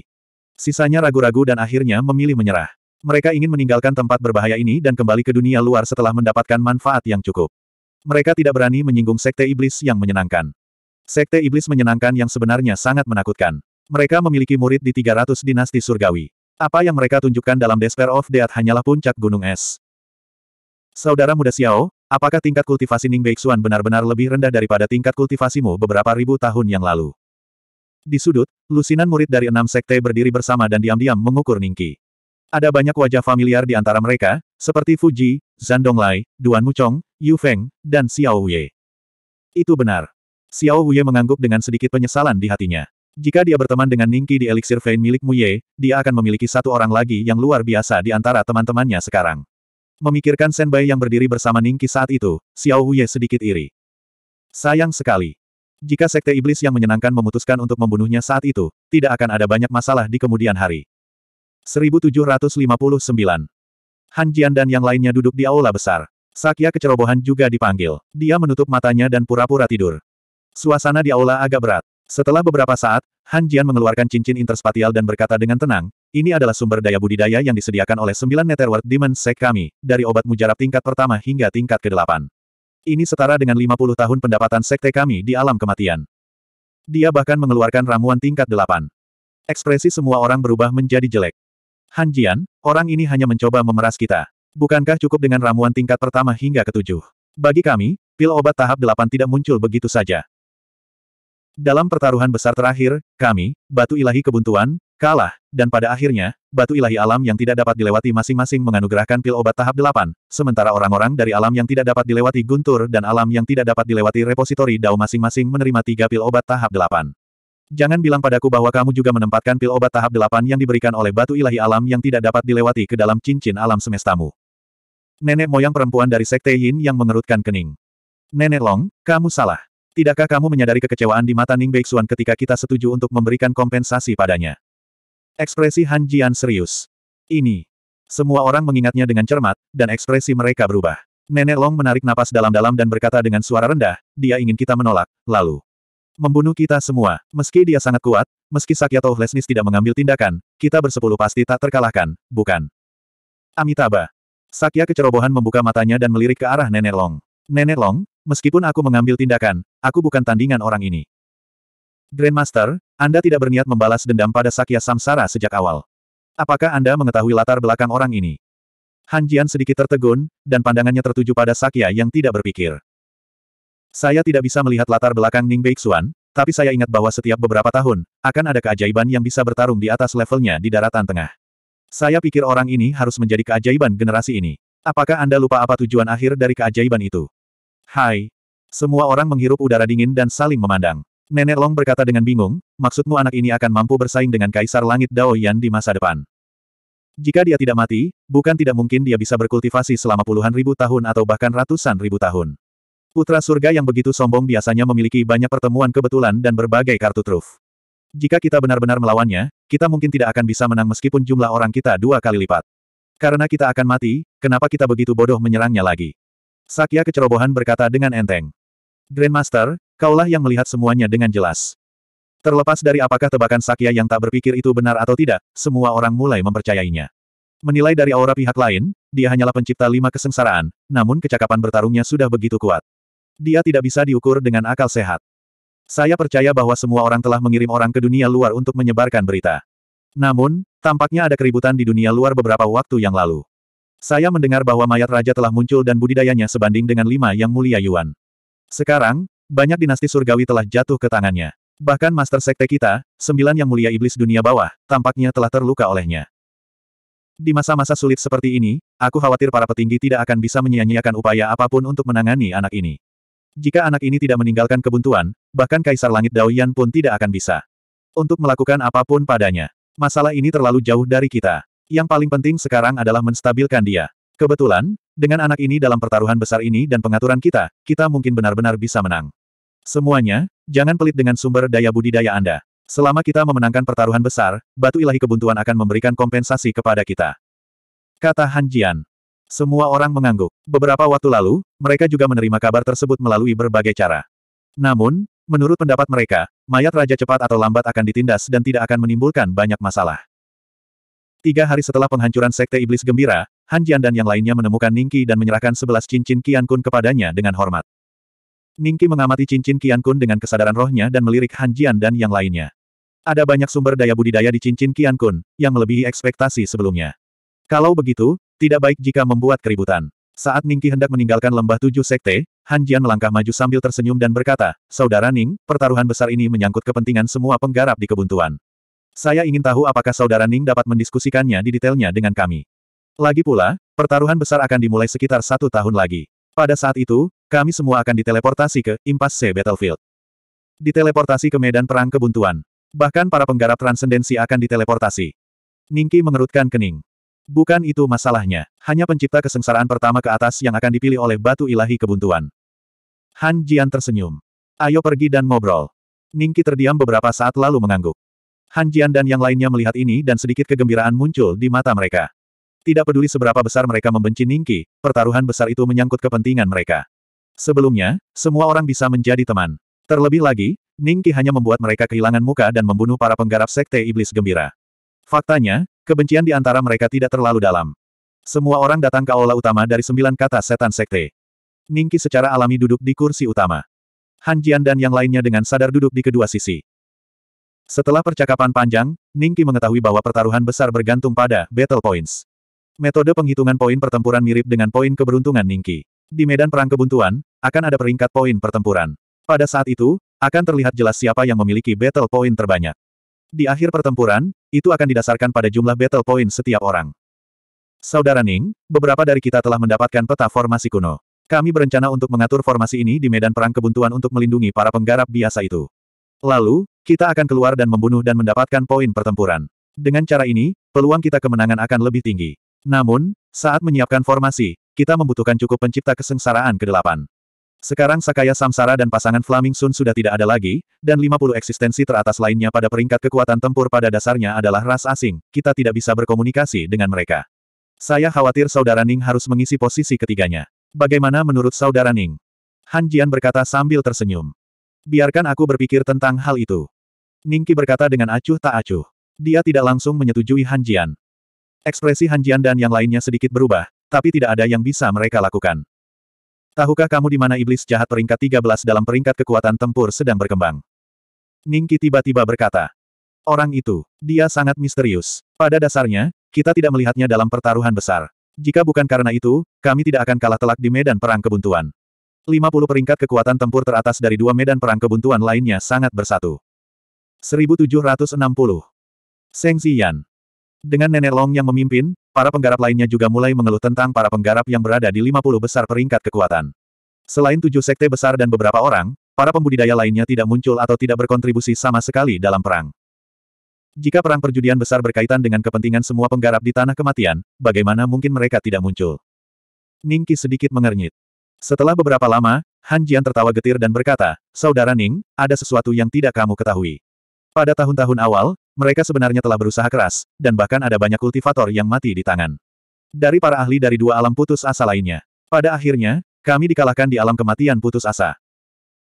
Sisanya ragu-ragu dan akhirnya memilih menyerah. Mereka ingin meninggalkan tempat berbahaya ini dan kembali ke dunia luar setelah mendapatkan manfaat yang cukup. Mereka tidak berani menyinggung sekte iblis yang menyenangkan. Sekte iblis menyenangkan yang sebenarnya sangat menakutkan. Mereka memiliki murid di 300 dinasti surgawi. Apa yang mereka tunjukkan dalam Despair of Death hanyalah puncak gunung es. Saudara muda Xiao, apakah tingkat kultivasi Ning Beixuan benar-benar lebih rendah daripada tingkat kultivasimu beberapa ribu tahun yang lalu? Di sudut, lusinan murid dari enam sekte berdiri bersama dan diam-diam mengukur Ningki. Ada banyak wajah familiar di antara mereka, seperti Fuji, Zandong Lai, Duan Muchong, Yu Feng, dan Xiao Wei. Itu benar. Xiao Wei mengangguk dengan sedikit penyesalan di hatinya. Jika dia berteman dengan Ningki di Elixir Vein milik Mu Ye, dia akan memiliki satu orang lagi yang luar biasa di antara teman-temannya sekarang. Memikirkan Senbai yang berdiri bersama Ningki saat itu, Xiao Wei sedikit iri. Sayang sekali. Jika Sekte Iblis yang menyenangkan memutuskan untuk membunuhnya saat itu, tidak akan ada banyak masalah di kemudian hari. 1759. Han Jian dan yang lainnya duduk di aula besar. Sakya kecerobohan juga dipanggil. Dia menutup matanya dan pura-pura tidur. Suasana di aula agak berat. Setelah beberapa saat, Han Jian mengeluarkan cincin interspatial dan berkata dengan tenang, ini adalah sumber daya budidaya yang disediakan oleh sembilan netherworld demon sek kami, dari obat mujarab tingkat pertama hingga tingkat ke-8. Ini setara dengan 50 tahun pendapatan sekte kami di alam kematian. Dia bahkan mengeluarkan ramuan tingkat 8. Ekspresi semua orang berubah menjadi jelek. Han Jian, orang ini hanya mencoba memeras kita. Bukankah cukup dengan ramuan tingkat pertama hingga ketujuh? Bagi kami, pil obat tahap delapan tidak muncul begitu saja. Dalam pertaruhan besar terakhir, kami, batu ilahi kebuntuan, kalah, dan pada akhirnya, batu ilahi alam yang tidak dapat dilewati masing-masing menganugerahkan pil obat tahap delapan, sementara orang-orang dari alam yang tidak dapat dilewati guntur dan alam yang tidak dapat dilewati repositori dao masing-masing menerima tiga pil obat tahap delapan. Jangan bilang padaku bahwa kamu juga menempatkan pil obat tahap delapan yang diberikan oleh batu ilahi alam yang tidak dapat dilewati ke dalam cincin alam semestamu. Nenek moyang perempuan dari Sekte Yin yang mengerutkan kening. Nenek Long, kamu salah. Tidakkah kamu menyadari kekecewaan di mata Ning Beixuan ketika kita setuju untuk memberikan kompensasi padanya? Ekspresi Han Jian serius. Ini. Semua orang mengingatnya dengan cermat, dan ekspresi mereka berubah. Nenek Long menarik napas dalam-dalam dan berkata dengan suara rendah, dia ingin kita menolak, lalu. Membunuh kita semua. Meski dia sangat kuat, meski Sakyato Lesnis tidak mengambil tindakan, kita bersepuluh pasti tak terkalahkan, bukan? Amitabha. Sakya kecerobohan membuka matanya dan melirik ke arah Nenek Long. Nenek Long, meskipun aku mengambil tindakan, aku bukan tandingan orang ini. Grandmaster, Anda tidak berniat membalas dendam pada Sakya Samsara sejak awal. Apakah Anda mengetahui latar belakang orang ini? Han Jian sedikit tertegun, dan pandangannya tertuju pada Sakya yang tidak berpikir. Saya tidak bisa melihat latar belakang Ning Beixuan, tapi saya ingat bahwa setiap beberapa tahun, akan ada keajaiban yang bisa bertarung di atas levelnya di daratan tengah. Saya pikir orang ini harus menjadi keajaiban generasi ini. Apakah Anda lupa apa tujuan akhir dari keajaiban itu? Hai. Semua orang menghirup udara dingin dan saling memandang. Nenek Long berkata dengan bingung, maksudmu anak ini akan mampu bersaing dengan Kaisar Langit Dao Yan di masa depan. Jika dia tidak mati, bukan tidak mungkin dia bisa berkultivasi selama puluhan ribu tahun atau bahkan ratusan ribu tahun. Putra surga yang begitu sombong biasanya memiliki banyak pertemuan kebetulan dan berbagai kartu truf. Jika kita benar-benar melawannya, kita mungkin tidak akan bisa menang meskipun jumlah orang kita dua kali lipat. Karena kita akan mati, kenapa kita begitu bodoh menyerangnya lagi? Sakya kecerobohan berkata dengan enteng. Grandmaster, kaulah yang melihat semuanya dengan jelas. Terlepas dari apakah tebakan Sakya yang tak berpikir itu benar atau tidak, semua orang mulai mempercayainya. Menilai dari aura pihak lain, dia hanyalah pencipta lima kesengsaraan, namun kecakapan bertarungnya sudah begitu kuat. Dia tidak bisa diukur dengan akal sehat. Saya percaya bahwa semua orang telah mengirim orang ke dunia luar untuk menyebarkan berita. Namun, tampaknya ada keributan di dunia luar beberapa waktu yang lalu. Saya mendengar bahwa mayat raja telah muncul dan budidayanya sebanding dengan lima yang mulia Yuan. Sekarang, banyak dinasti surgawi telah jatuh ke tangannya. Bahkan Master Sekte kita, sembilan yang mulia iblis dunia bawah, tampaknya telah terluka olehnya. Di masa-masa sulit seperti ini, aku khawatir para petinggi tidak akan bisa menyia-nyiakan upaya apapun untuk menangani anak ini. Jika anak ini tidak meninggalkan kebuntuan, bahkan Kaisar Langit Daoyan pun tidak akan bisa. Untuk melakukan apapun padanya. Masalah ini terlalu jauh dari kita. Yang paling penting sekarang adalah menstabilkan dia. Kebetulan, dengan anak ini dalam pertaruhan besar ini dan pengaturan kita, kita mungkin benar-benar bisa menang. Semuanya, jangan pelit dengan sumber daya budidaya Anda. Selama kita memenangkan pertaruhan besar, batu ilahi kebuntuan akan memberikan kompensasi kepada kita. Kata Han Jian. Semua orang mengangguk. Beberapa waktu lalu, mereka juga menerima kabar tersebut melalui berbagai cara. Namun, menurut pendapat mereka, mayat raja cepat atau lambat akan ditindas dan tidak akan menimbulkan banyak masalah. Tiga hari setelah penghancuran Sekte Iblis Gembira, Han Jian dan yang lainnya menemukan Ningki dan menyerahkan sebelas cincin Qian Kun kepadanya dengan hormat. Ningki mengamati cincin Qian Kun dengan kesadaran rohnya dan melirik Han Jian dan yang lainnya. Ada banyak sumber daya budidaya di cincin Qian Kun, yang melebihi ekspektasi sebelumnya. Kalau begitu, tidak baik jika membuat keributan. Saat Ningki hendak meninggalkan lembah tujuh sekte, Han Jian melangkah maju sambil tersenyum dan berkata, Saudara Ning, pertaruhan besar ini menyangkut kepentingan semua penggarap di kebuntuan. Saya ingin tahu apakah Saudara Ning dapat mendiskusikannya di detailnya dengan kami. Lagi pula, pertaruhan besar akan dimulai sekitar satu tahun lagi. Pada saat itu, kami semua akan diteleportasi ke Impasse Battlefield. Diteleportasi ke medan perang kebuntuan. Bahkan para penggarap transendensi akan diteleportasi. Ningki mengerutkan kening. Bukan itu masalahnya, hanya pencipta kesengsaraan pertama ke atas yang akan dipilih oleh batu ilahi kebuntuan. Han Jian tersenyum. Ayo pergi dan ngobrol. Ningki terdiam beberapa saat lalu mengangguk. Han Jian dan yang lainnya melihat ini dan sedikit kegembiraan muncul di mata mereka. Tidak peduli seberapa besar mereka membenci Ningki, pertaruhan besar itu menyangkut kepentingan mereka. Sebelumnya, semua orang bisa menjadi teman. Terlebih lagi, Ningki hanya membuat mereka kehilangan muka dan membunuh para penggarap sekte iblis gembira. Faktanya, Kebencian di antara mereka tidak terlalu dalam. Semua orang datang ke aula utama dari sembilan kata setan sekte. Ningki secara alami duduk di kursi utama. Han Jian dan yang lainnya dengan sadar duduk di kedua sisi. Setelah percakapan panjang, Ningki mengetahui bahwa pertaruhan besar bergantung pada battle points. Metode penghitungan poin pertempuran mirip dengan poin keberuntungan Ningki. Di medan perang kebuntuan, akan ada peringkat poin pertempuran. Pada saat itu, akan terlihat jelas siapa yang memiliki battle point terbanyak. Di akhir pertempuran, itu akan didasarkan pada jumlah battle point setiap orang. Saudara Ning, beberapa dari kita telah mendapatkan peta formasi kuno. Kami berencana untuk mengatur formasi ini di medan perang kebuntuan untuk melindungi para penggarap biasa itu. Lalu, kita akan keluar dan membunuh dan mendapatkan poin pertempuran. Dengan cara ini, peluang kita kemenangan akan lebih tinggi. Namun, saat menyiapkan formasi, kita membutuhkan cukup pencipta kesengsaraan ke-8. Sekarang Sakaya Samsara dan pasangan Flaming Sun sudah tidak ada lagi, dan 50 eksistensi teratas lainnya pada peringkat kekuatan tempur pada dasarnya adalah ras asing, kita tidak bisa berkomunikasi dengan mereka. Saya khawatir Saudara Ning harus mengisi posisi ketiganya. Bagaimana menurut Saudara Ning? Han Jian berkata sambil tersenyum. Biarkan aku berpikir tentang hal itu. Ningki berkata dengan acuh tak acuh. Dia tidak langsung menyetujui Han Jian. Ekspresi Han Jian dan yang lainnya sedikit berubah, tapi tidak ada yang bisa mereka lakukan. Tahukah kamu di mana iblis jahat peringkat 13 dalam peringkat kekuatan tempur sedang berkembang? Ningki tiba-tiba berkata. Orang itu, dia sangat misterius. Pada dasarnya, kita tidak melihatnya dalam pertaruhan besar. Jika bukan karena itu, kami tidak akan kalah telak di medan perang kebuntuan. 50 peringkat kekuatan tempur teratas dari dua medan perang kebuntuan lainnya sangat bersatu. 1760 Seng Ziyan dengan Nenek Long yang memimpin, para penggarap lainnya juga mulai mengeluh tentang para penggarap yang berada di 50 besar peringkat kekuatan. Selain tujuh sekte besar dan beberapa orang, para pembudidaya lainnya tidak muncul atau tidak berkontribusi sama sekali dalam perang. Jika perang perjudian besar berkaitan dengan kepentingan semua penggarap di tanah kematian, bagaimana mungkin mereka tidak muncul? Ningki sedikit mengernyit. Setelah beberapa lama, Han Jian tertawa getir dan berkata, Saudara Ning, ada sesuatu yang tidak kamu ketahui. Pada tahun-tahun awal, mereka sebenarnya telah berusaha keras, dan bahkan ada banyak kultivator yang mati di tangan. Dari para ahli dari dua alam putus asa lainnya. Pada akhirnya, kami dikalahkan di alam kematian putus asa.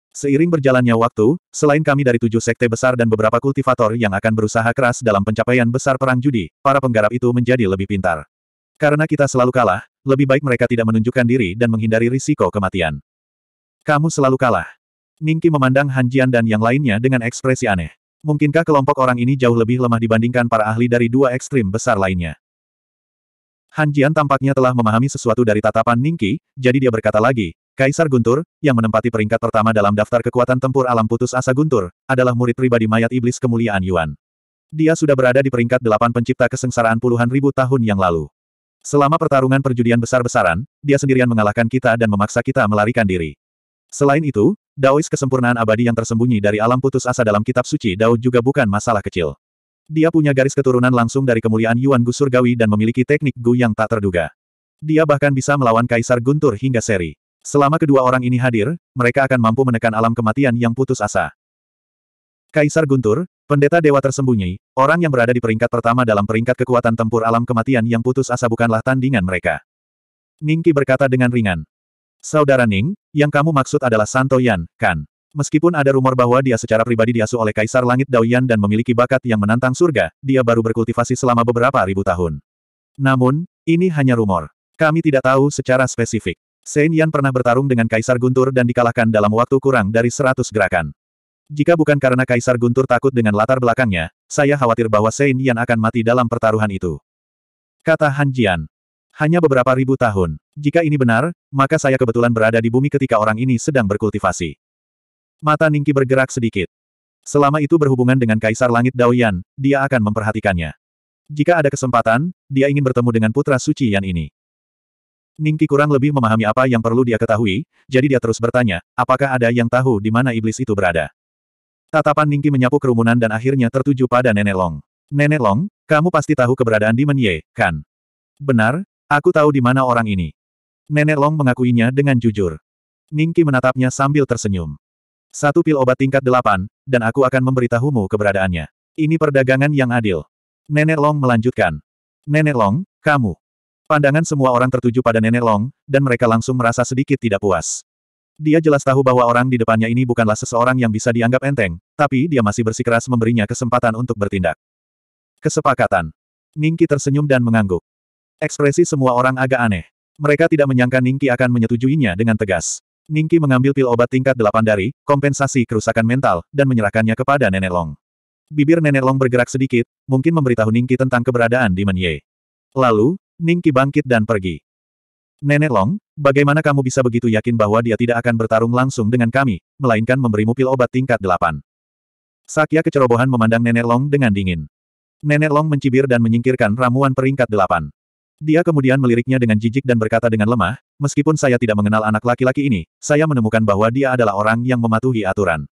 Seiring berjalannya waktu, selain kami dari tujuh sekte besar dan beberapa kultivator yang akan berusaha keras dalam pencapaian besar perang judi, para penggarap itu menjadi lebih pintar. Karena kita selalu kalah, lebih baik mereka tidak menunjukkan diri dan menghindari risiko kematian. Kamu selalu kalah. Ningki memandang Hanjian dan yang lainnya dengan ekspresi aneh. Mungkinkah kelompok orang ini jauh lebih lemah dibandingkan para ahli dari dua ekstrim besar lainnya? Han Jian tampaknya telah memahami sesuatu dari tatapan Ningki, jadi dia berkata lagi, Kaisar Guntur, yang menempati peringkat pertama dalam daftar kekuatan tempur alam putus asa Guntur, adalah murid pribadi mayat iblis kemuliaan Yuan. Dia sudah berada di peringkat delapan pencipta kesengsaraan puluhan ribu tahun yang lalu. Selama pertarungan perjudian besar-besaran, dia sendirian mengalahkan kita dan memaksa kita melarikan diri. Selain itu, Daois kesempurnaan abadi yang tersembunyi dari alam putus asa dalam kitab suci Dao juga bukan masalah kecil. Dia punya garis keturunan langsung dari kemuliaan Yuan Gu Surgawi dan memiliki teknik Gu yang tak terduga. Dia bahkan bisa melawan Kaisar Guntur hingga seri. Selama kedua orang ini hadir, mereka akan mampu menekan alam kematian yang putus asa. Kaisar Guntur, pendeta dewa tersembunyi, orang yang berada di peringkat pertama dalam peringkat kekuatan tempur alam kematian yang putus asa bukanlah tandingan mereka. Ningki berkata dengan ringan, Saudara Ning, yang kamu maksud adalah Santo Yan, kan? Meskipun ada rumor bahwa dia secara pribadi diasuh oleh Kaisar Langit Daoyan dan memiliki bakat yang menantang surga, dia baru berkultivasi selama beberapa ribu tahun. Namun, ini hanya rumor. Kami tidak tahu secara spesifik. Sein Yan pernah bertarung dengan Kaisar Guntur dan dikalahkan dalam waktu kurang dari seratus gerakan. Jika bukan karena Kaisar Guntur takut dengan latar belakangnya, saya khawatir bahwa Sein Yan akan mati dalam pertaruhan itu. Kata Han Jian. Hanya beberapa ribu tahun. Jika ini benar, maka saya kebetulan berada di bumi ketika orang ini sedang berkultivasi. Mata Ningki bergerak sedikit. Selama itu berhubungan dengan Kaisar Langit Daoyan, dia akan memperhatikannya. Jika ada kesempatan, dia ingin bertemu dengan putra suci Yan ini. Ningki kurang lebih memahami apa yang perlu dia ketahui, jadi dia terus bertanya, apakah ada yang tahu di mana iblis itu berada? Tatapan Ningki menyapu kerumunan dan akhirnya tertuju pada Nenek Long. Nenek Long, kamu pasti tahu keberadaan Demon Ye, kan? Benar, Aku tahu di mana orang ini. Nenek Long mengakuinya dengan jujur. Ningki menatapnya sambil tersenyum. Satu pil obat tingkat delapan, dan aku akan memberitahumu keberadaannya. Ini perdagangan yang adil. Nenek Long melanjutkan. Nenek Long, kamu. Pandangan semua orang tertuju pada Nenek Long, dan mereka langsung merasa sedikit tidak puas. Dia jelas tahu bahwa orang di depannya ini bukanlah seseorang yang bisa dianggap enteng, tapi dia masih bersikeras memberinya kesempatan untuk bertindak. Kesepakatan. Ningki tersenyum dan mengangguk. Ekspresi semua orang agak aneh. Mereka tidak menyangka Ningki akan menyetujuinya dengan tegas. Ningki mengambil pil obat tingkat delapan dari kompensasi kerusakan mental dan menyerahkannya kepada Nenek Long. Bibir Nenek Long bergerak sedikit, mungkin memberitahu Ningki tentang keberadaan di Menye. Lalu, Ningki bangkit dan pergi. Nenek Long, bagaimana kamu bisa begitu yakin bahwa dia tidak akan bertarung langsung dengan kami, melainkan memberimu pil obat tingkat delapan? Sakya kecerobohan memandang Nenek Long dengan dingin. Nenek Long mencibir dan menyingkirkan ramuan peringkat delapan. Dia kemudian meliriknya dengan jijik dan berkata dengan lemah, meskipun saya tidak mengenal anak laki-laki ini, saya menemukan bahwa dia adalah orang yang mematuhi aturan.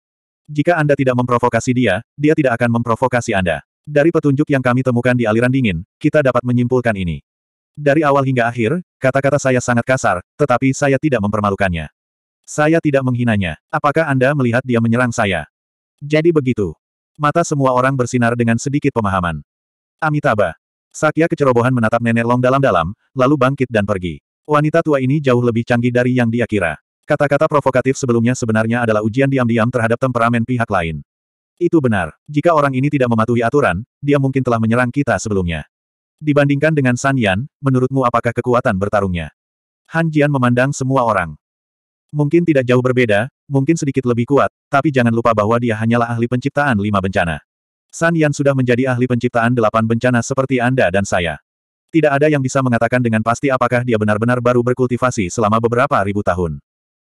Jika Anda tidak memprovokasi dia, dia tidak akan memprovokasi Anda. Dari petunjuk yang kami temukan di aliran dingin, kita dapat menyimpulkan ini. Dari awal hingga akhir, kata-kata saya sangat kasar, tetapi saya tidak mempermalukannya. Saya tidak menghinanya. Apakah Anda melihat dia menyerang saya? Jadi begitu. Mata semua orang bersinar dengan sedikit pemahaman. Amitabha. Sakya kecerobohan menatap nenek Long dalam-dalam, lalu bangkit dan pergi. Wanita tua ini jauh lebih canggih dari yang dia kira. Kata-kata provokatif sebelumnya sebenarnya adalah ujian diam-diam terhadap temperamen pihak lain. Itu benar. Jika orang ini tidak mematuhi aturan, dia mungkin telah menyerang kita sebelumnya. Dibandingkan dengan San Yan, menurutmu apakah kekuatan bertarungnya? Han Jian memandang semua orang. Mungkin tidak jauh berbeda, mungkin sedikit lebih kuat, tapi jangan lupa bahwa dia hanyalah ahli penciptaan lima bencana. San Yan sudah menjadi ahli penciptaan delapan bencana seperti Anda dan saya. Tidak ada yang bisa mengatakan dengan pasti apakah dia benar-benar baru berkultivasi selama beberapa ribu tahun.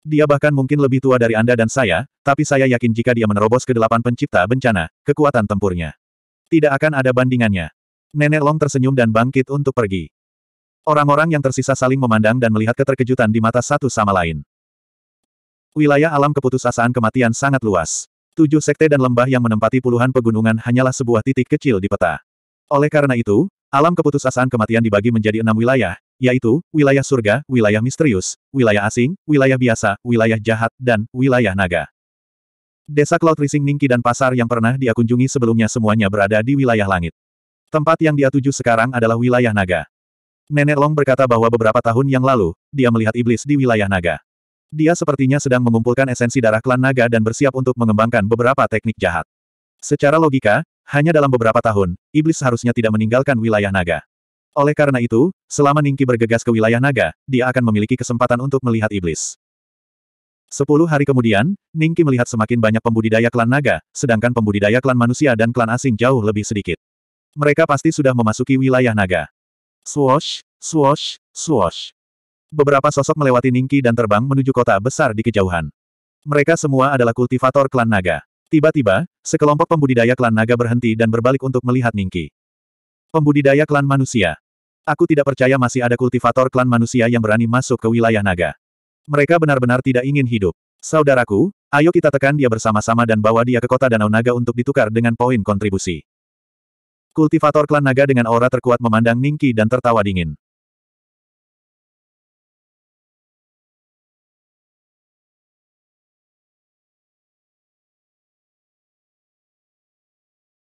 Dia bahkan mungkin lebih tua dari Anda dan saya, tapi saya yakin jika dia menerobos ke delapan pencipta bencana, kekuatan tempurnya. Tidak akan ada bandingannya. Nenek Long tersenyum dan bangkit untuk pergi. Orang-orang yang tersisa saling memandang dan melihat keterkejutan di mata satu sama lain. Wilayah alam keputusasaan kematian sangat luas. Tujuh sekte dan lembah yang menempati puluhan pegunungan hanyalah sebuah titik kecil di peta. Oleh karena itu, alam keputusasaan kematian dibagi menjadi enam wilayah, yaitu, wilayah surga, wilayah misterius, wilayah asing, wilayah biasa, wilayah jahat, dan wilayah naga. Desa Cloud Rising Ningki dan pasar yang pernah dia kunjungi sebelumnya semuanya berada di wilayah langit. Tempat yang dia tuju sekarang adalah wilayah naga. Nenek Long berkata bahwa beberapa tahun yang lalu, dia melihat iblis di wilayah naga. Dia sepertinya sedang mengumpulkan esensi darah klan naga dan bersiap untuk mengembangkan beberapa teknik jahat. Secara logika, hanya dalam beberapa tahun, iblis seharusnya tidak meninggalkan wilayah naga. Oleh karena itu, selama Ningki bergegas ke wilayah naga, dia akan memiliki kesempatan untuk melihat iblis. Sepuluh hari kemudian, Ningki melihat semakin banyak pembudidaya klan naga, sedangkan pembudidaya klan manusia dan klan asing jauh lebih sedikit. Mereka pasti sudah memasuki wilayah naga. Swoosh, swoosh, swoosh. Beberapa sosok melewati Ningki dan terbang menuju kota besar di kejauhan. Mereka semua adalah kultivator klan naga. Tiba-tiba, sekelompok pembudidaya klan naga berhenti dan berbalik untuk melihat Ningki. Pembudidaya klan manusia. Aku tidak percaya masih ada kultivator klan manusia yang berani masuk ke wilayah naga. Mereka benar-benar tidak ingin hidup. Saudaraku, ayo kita tekan dia bersama-sama dan bawa dia ke kota Danau Naga untuk ditukar dengan poin kontribusi. Kultivator klan naga dengan aura terkuat memandang Ningki dan tertawa dingin.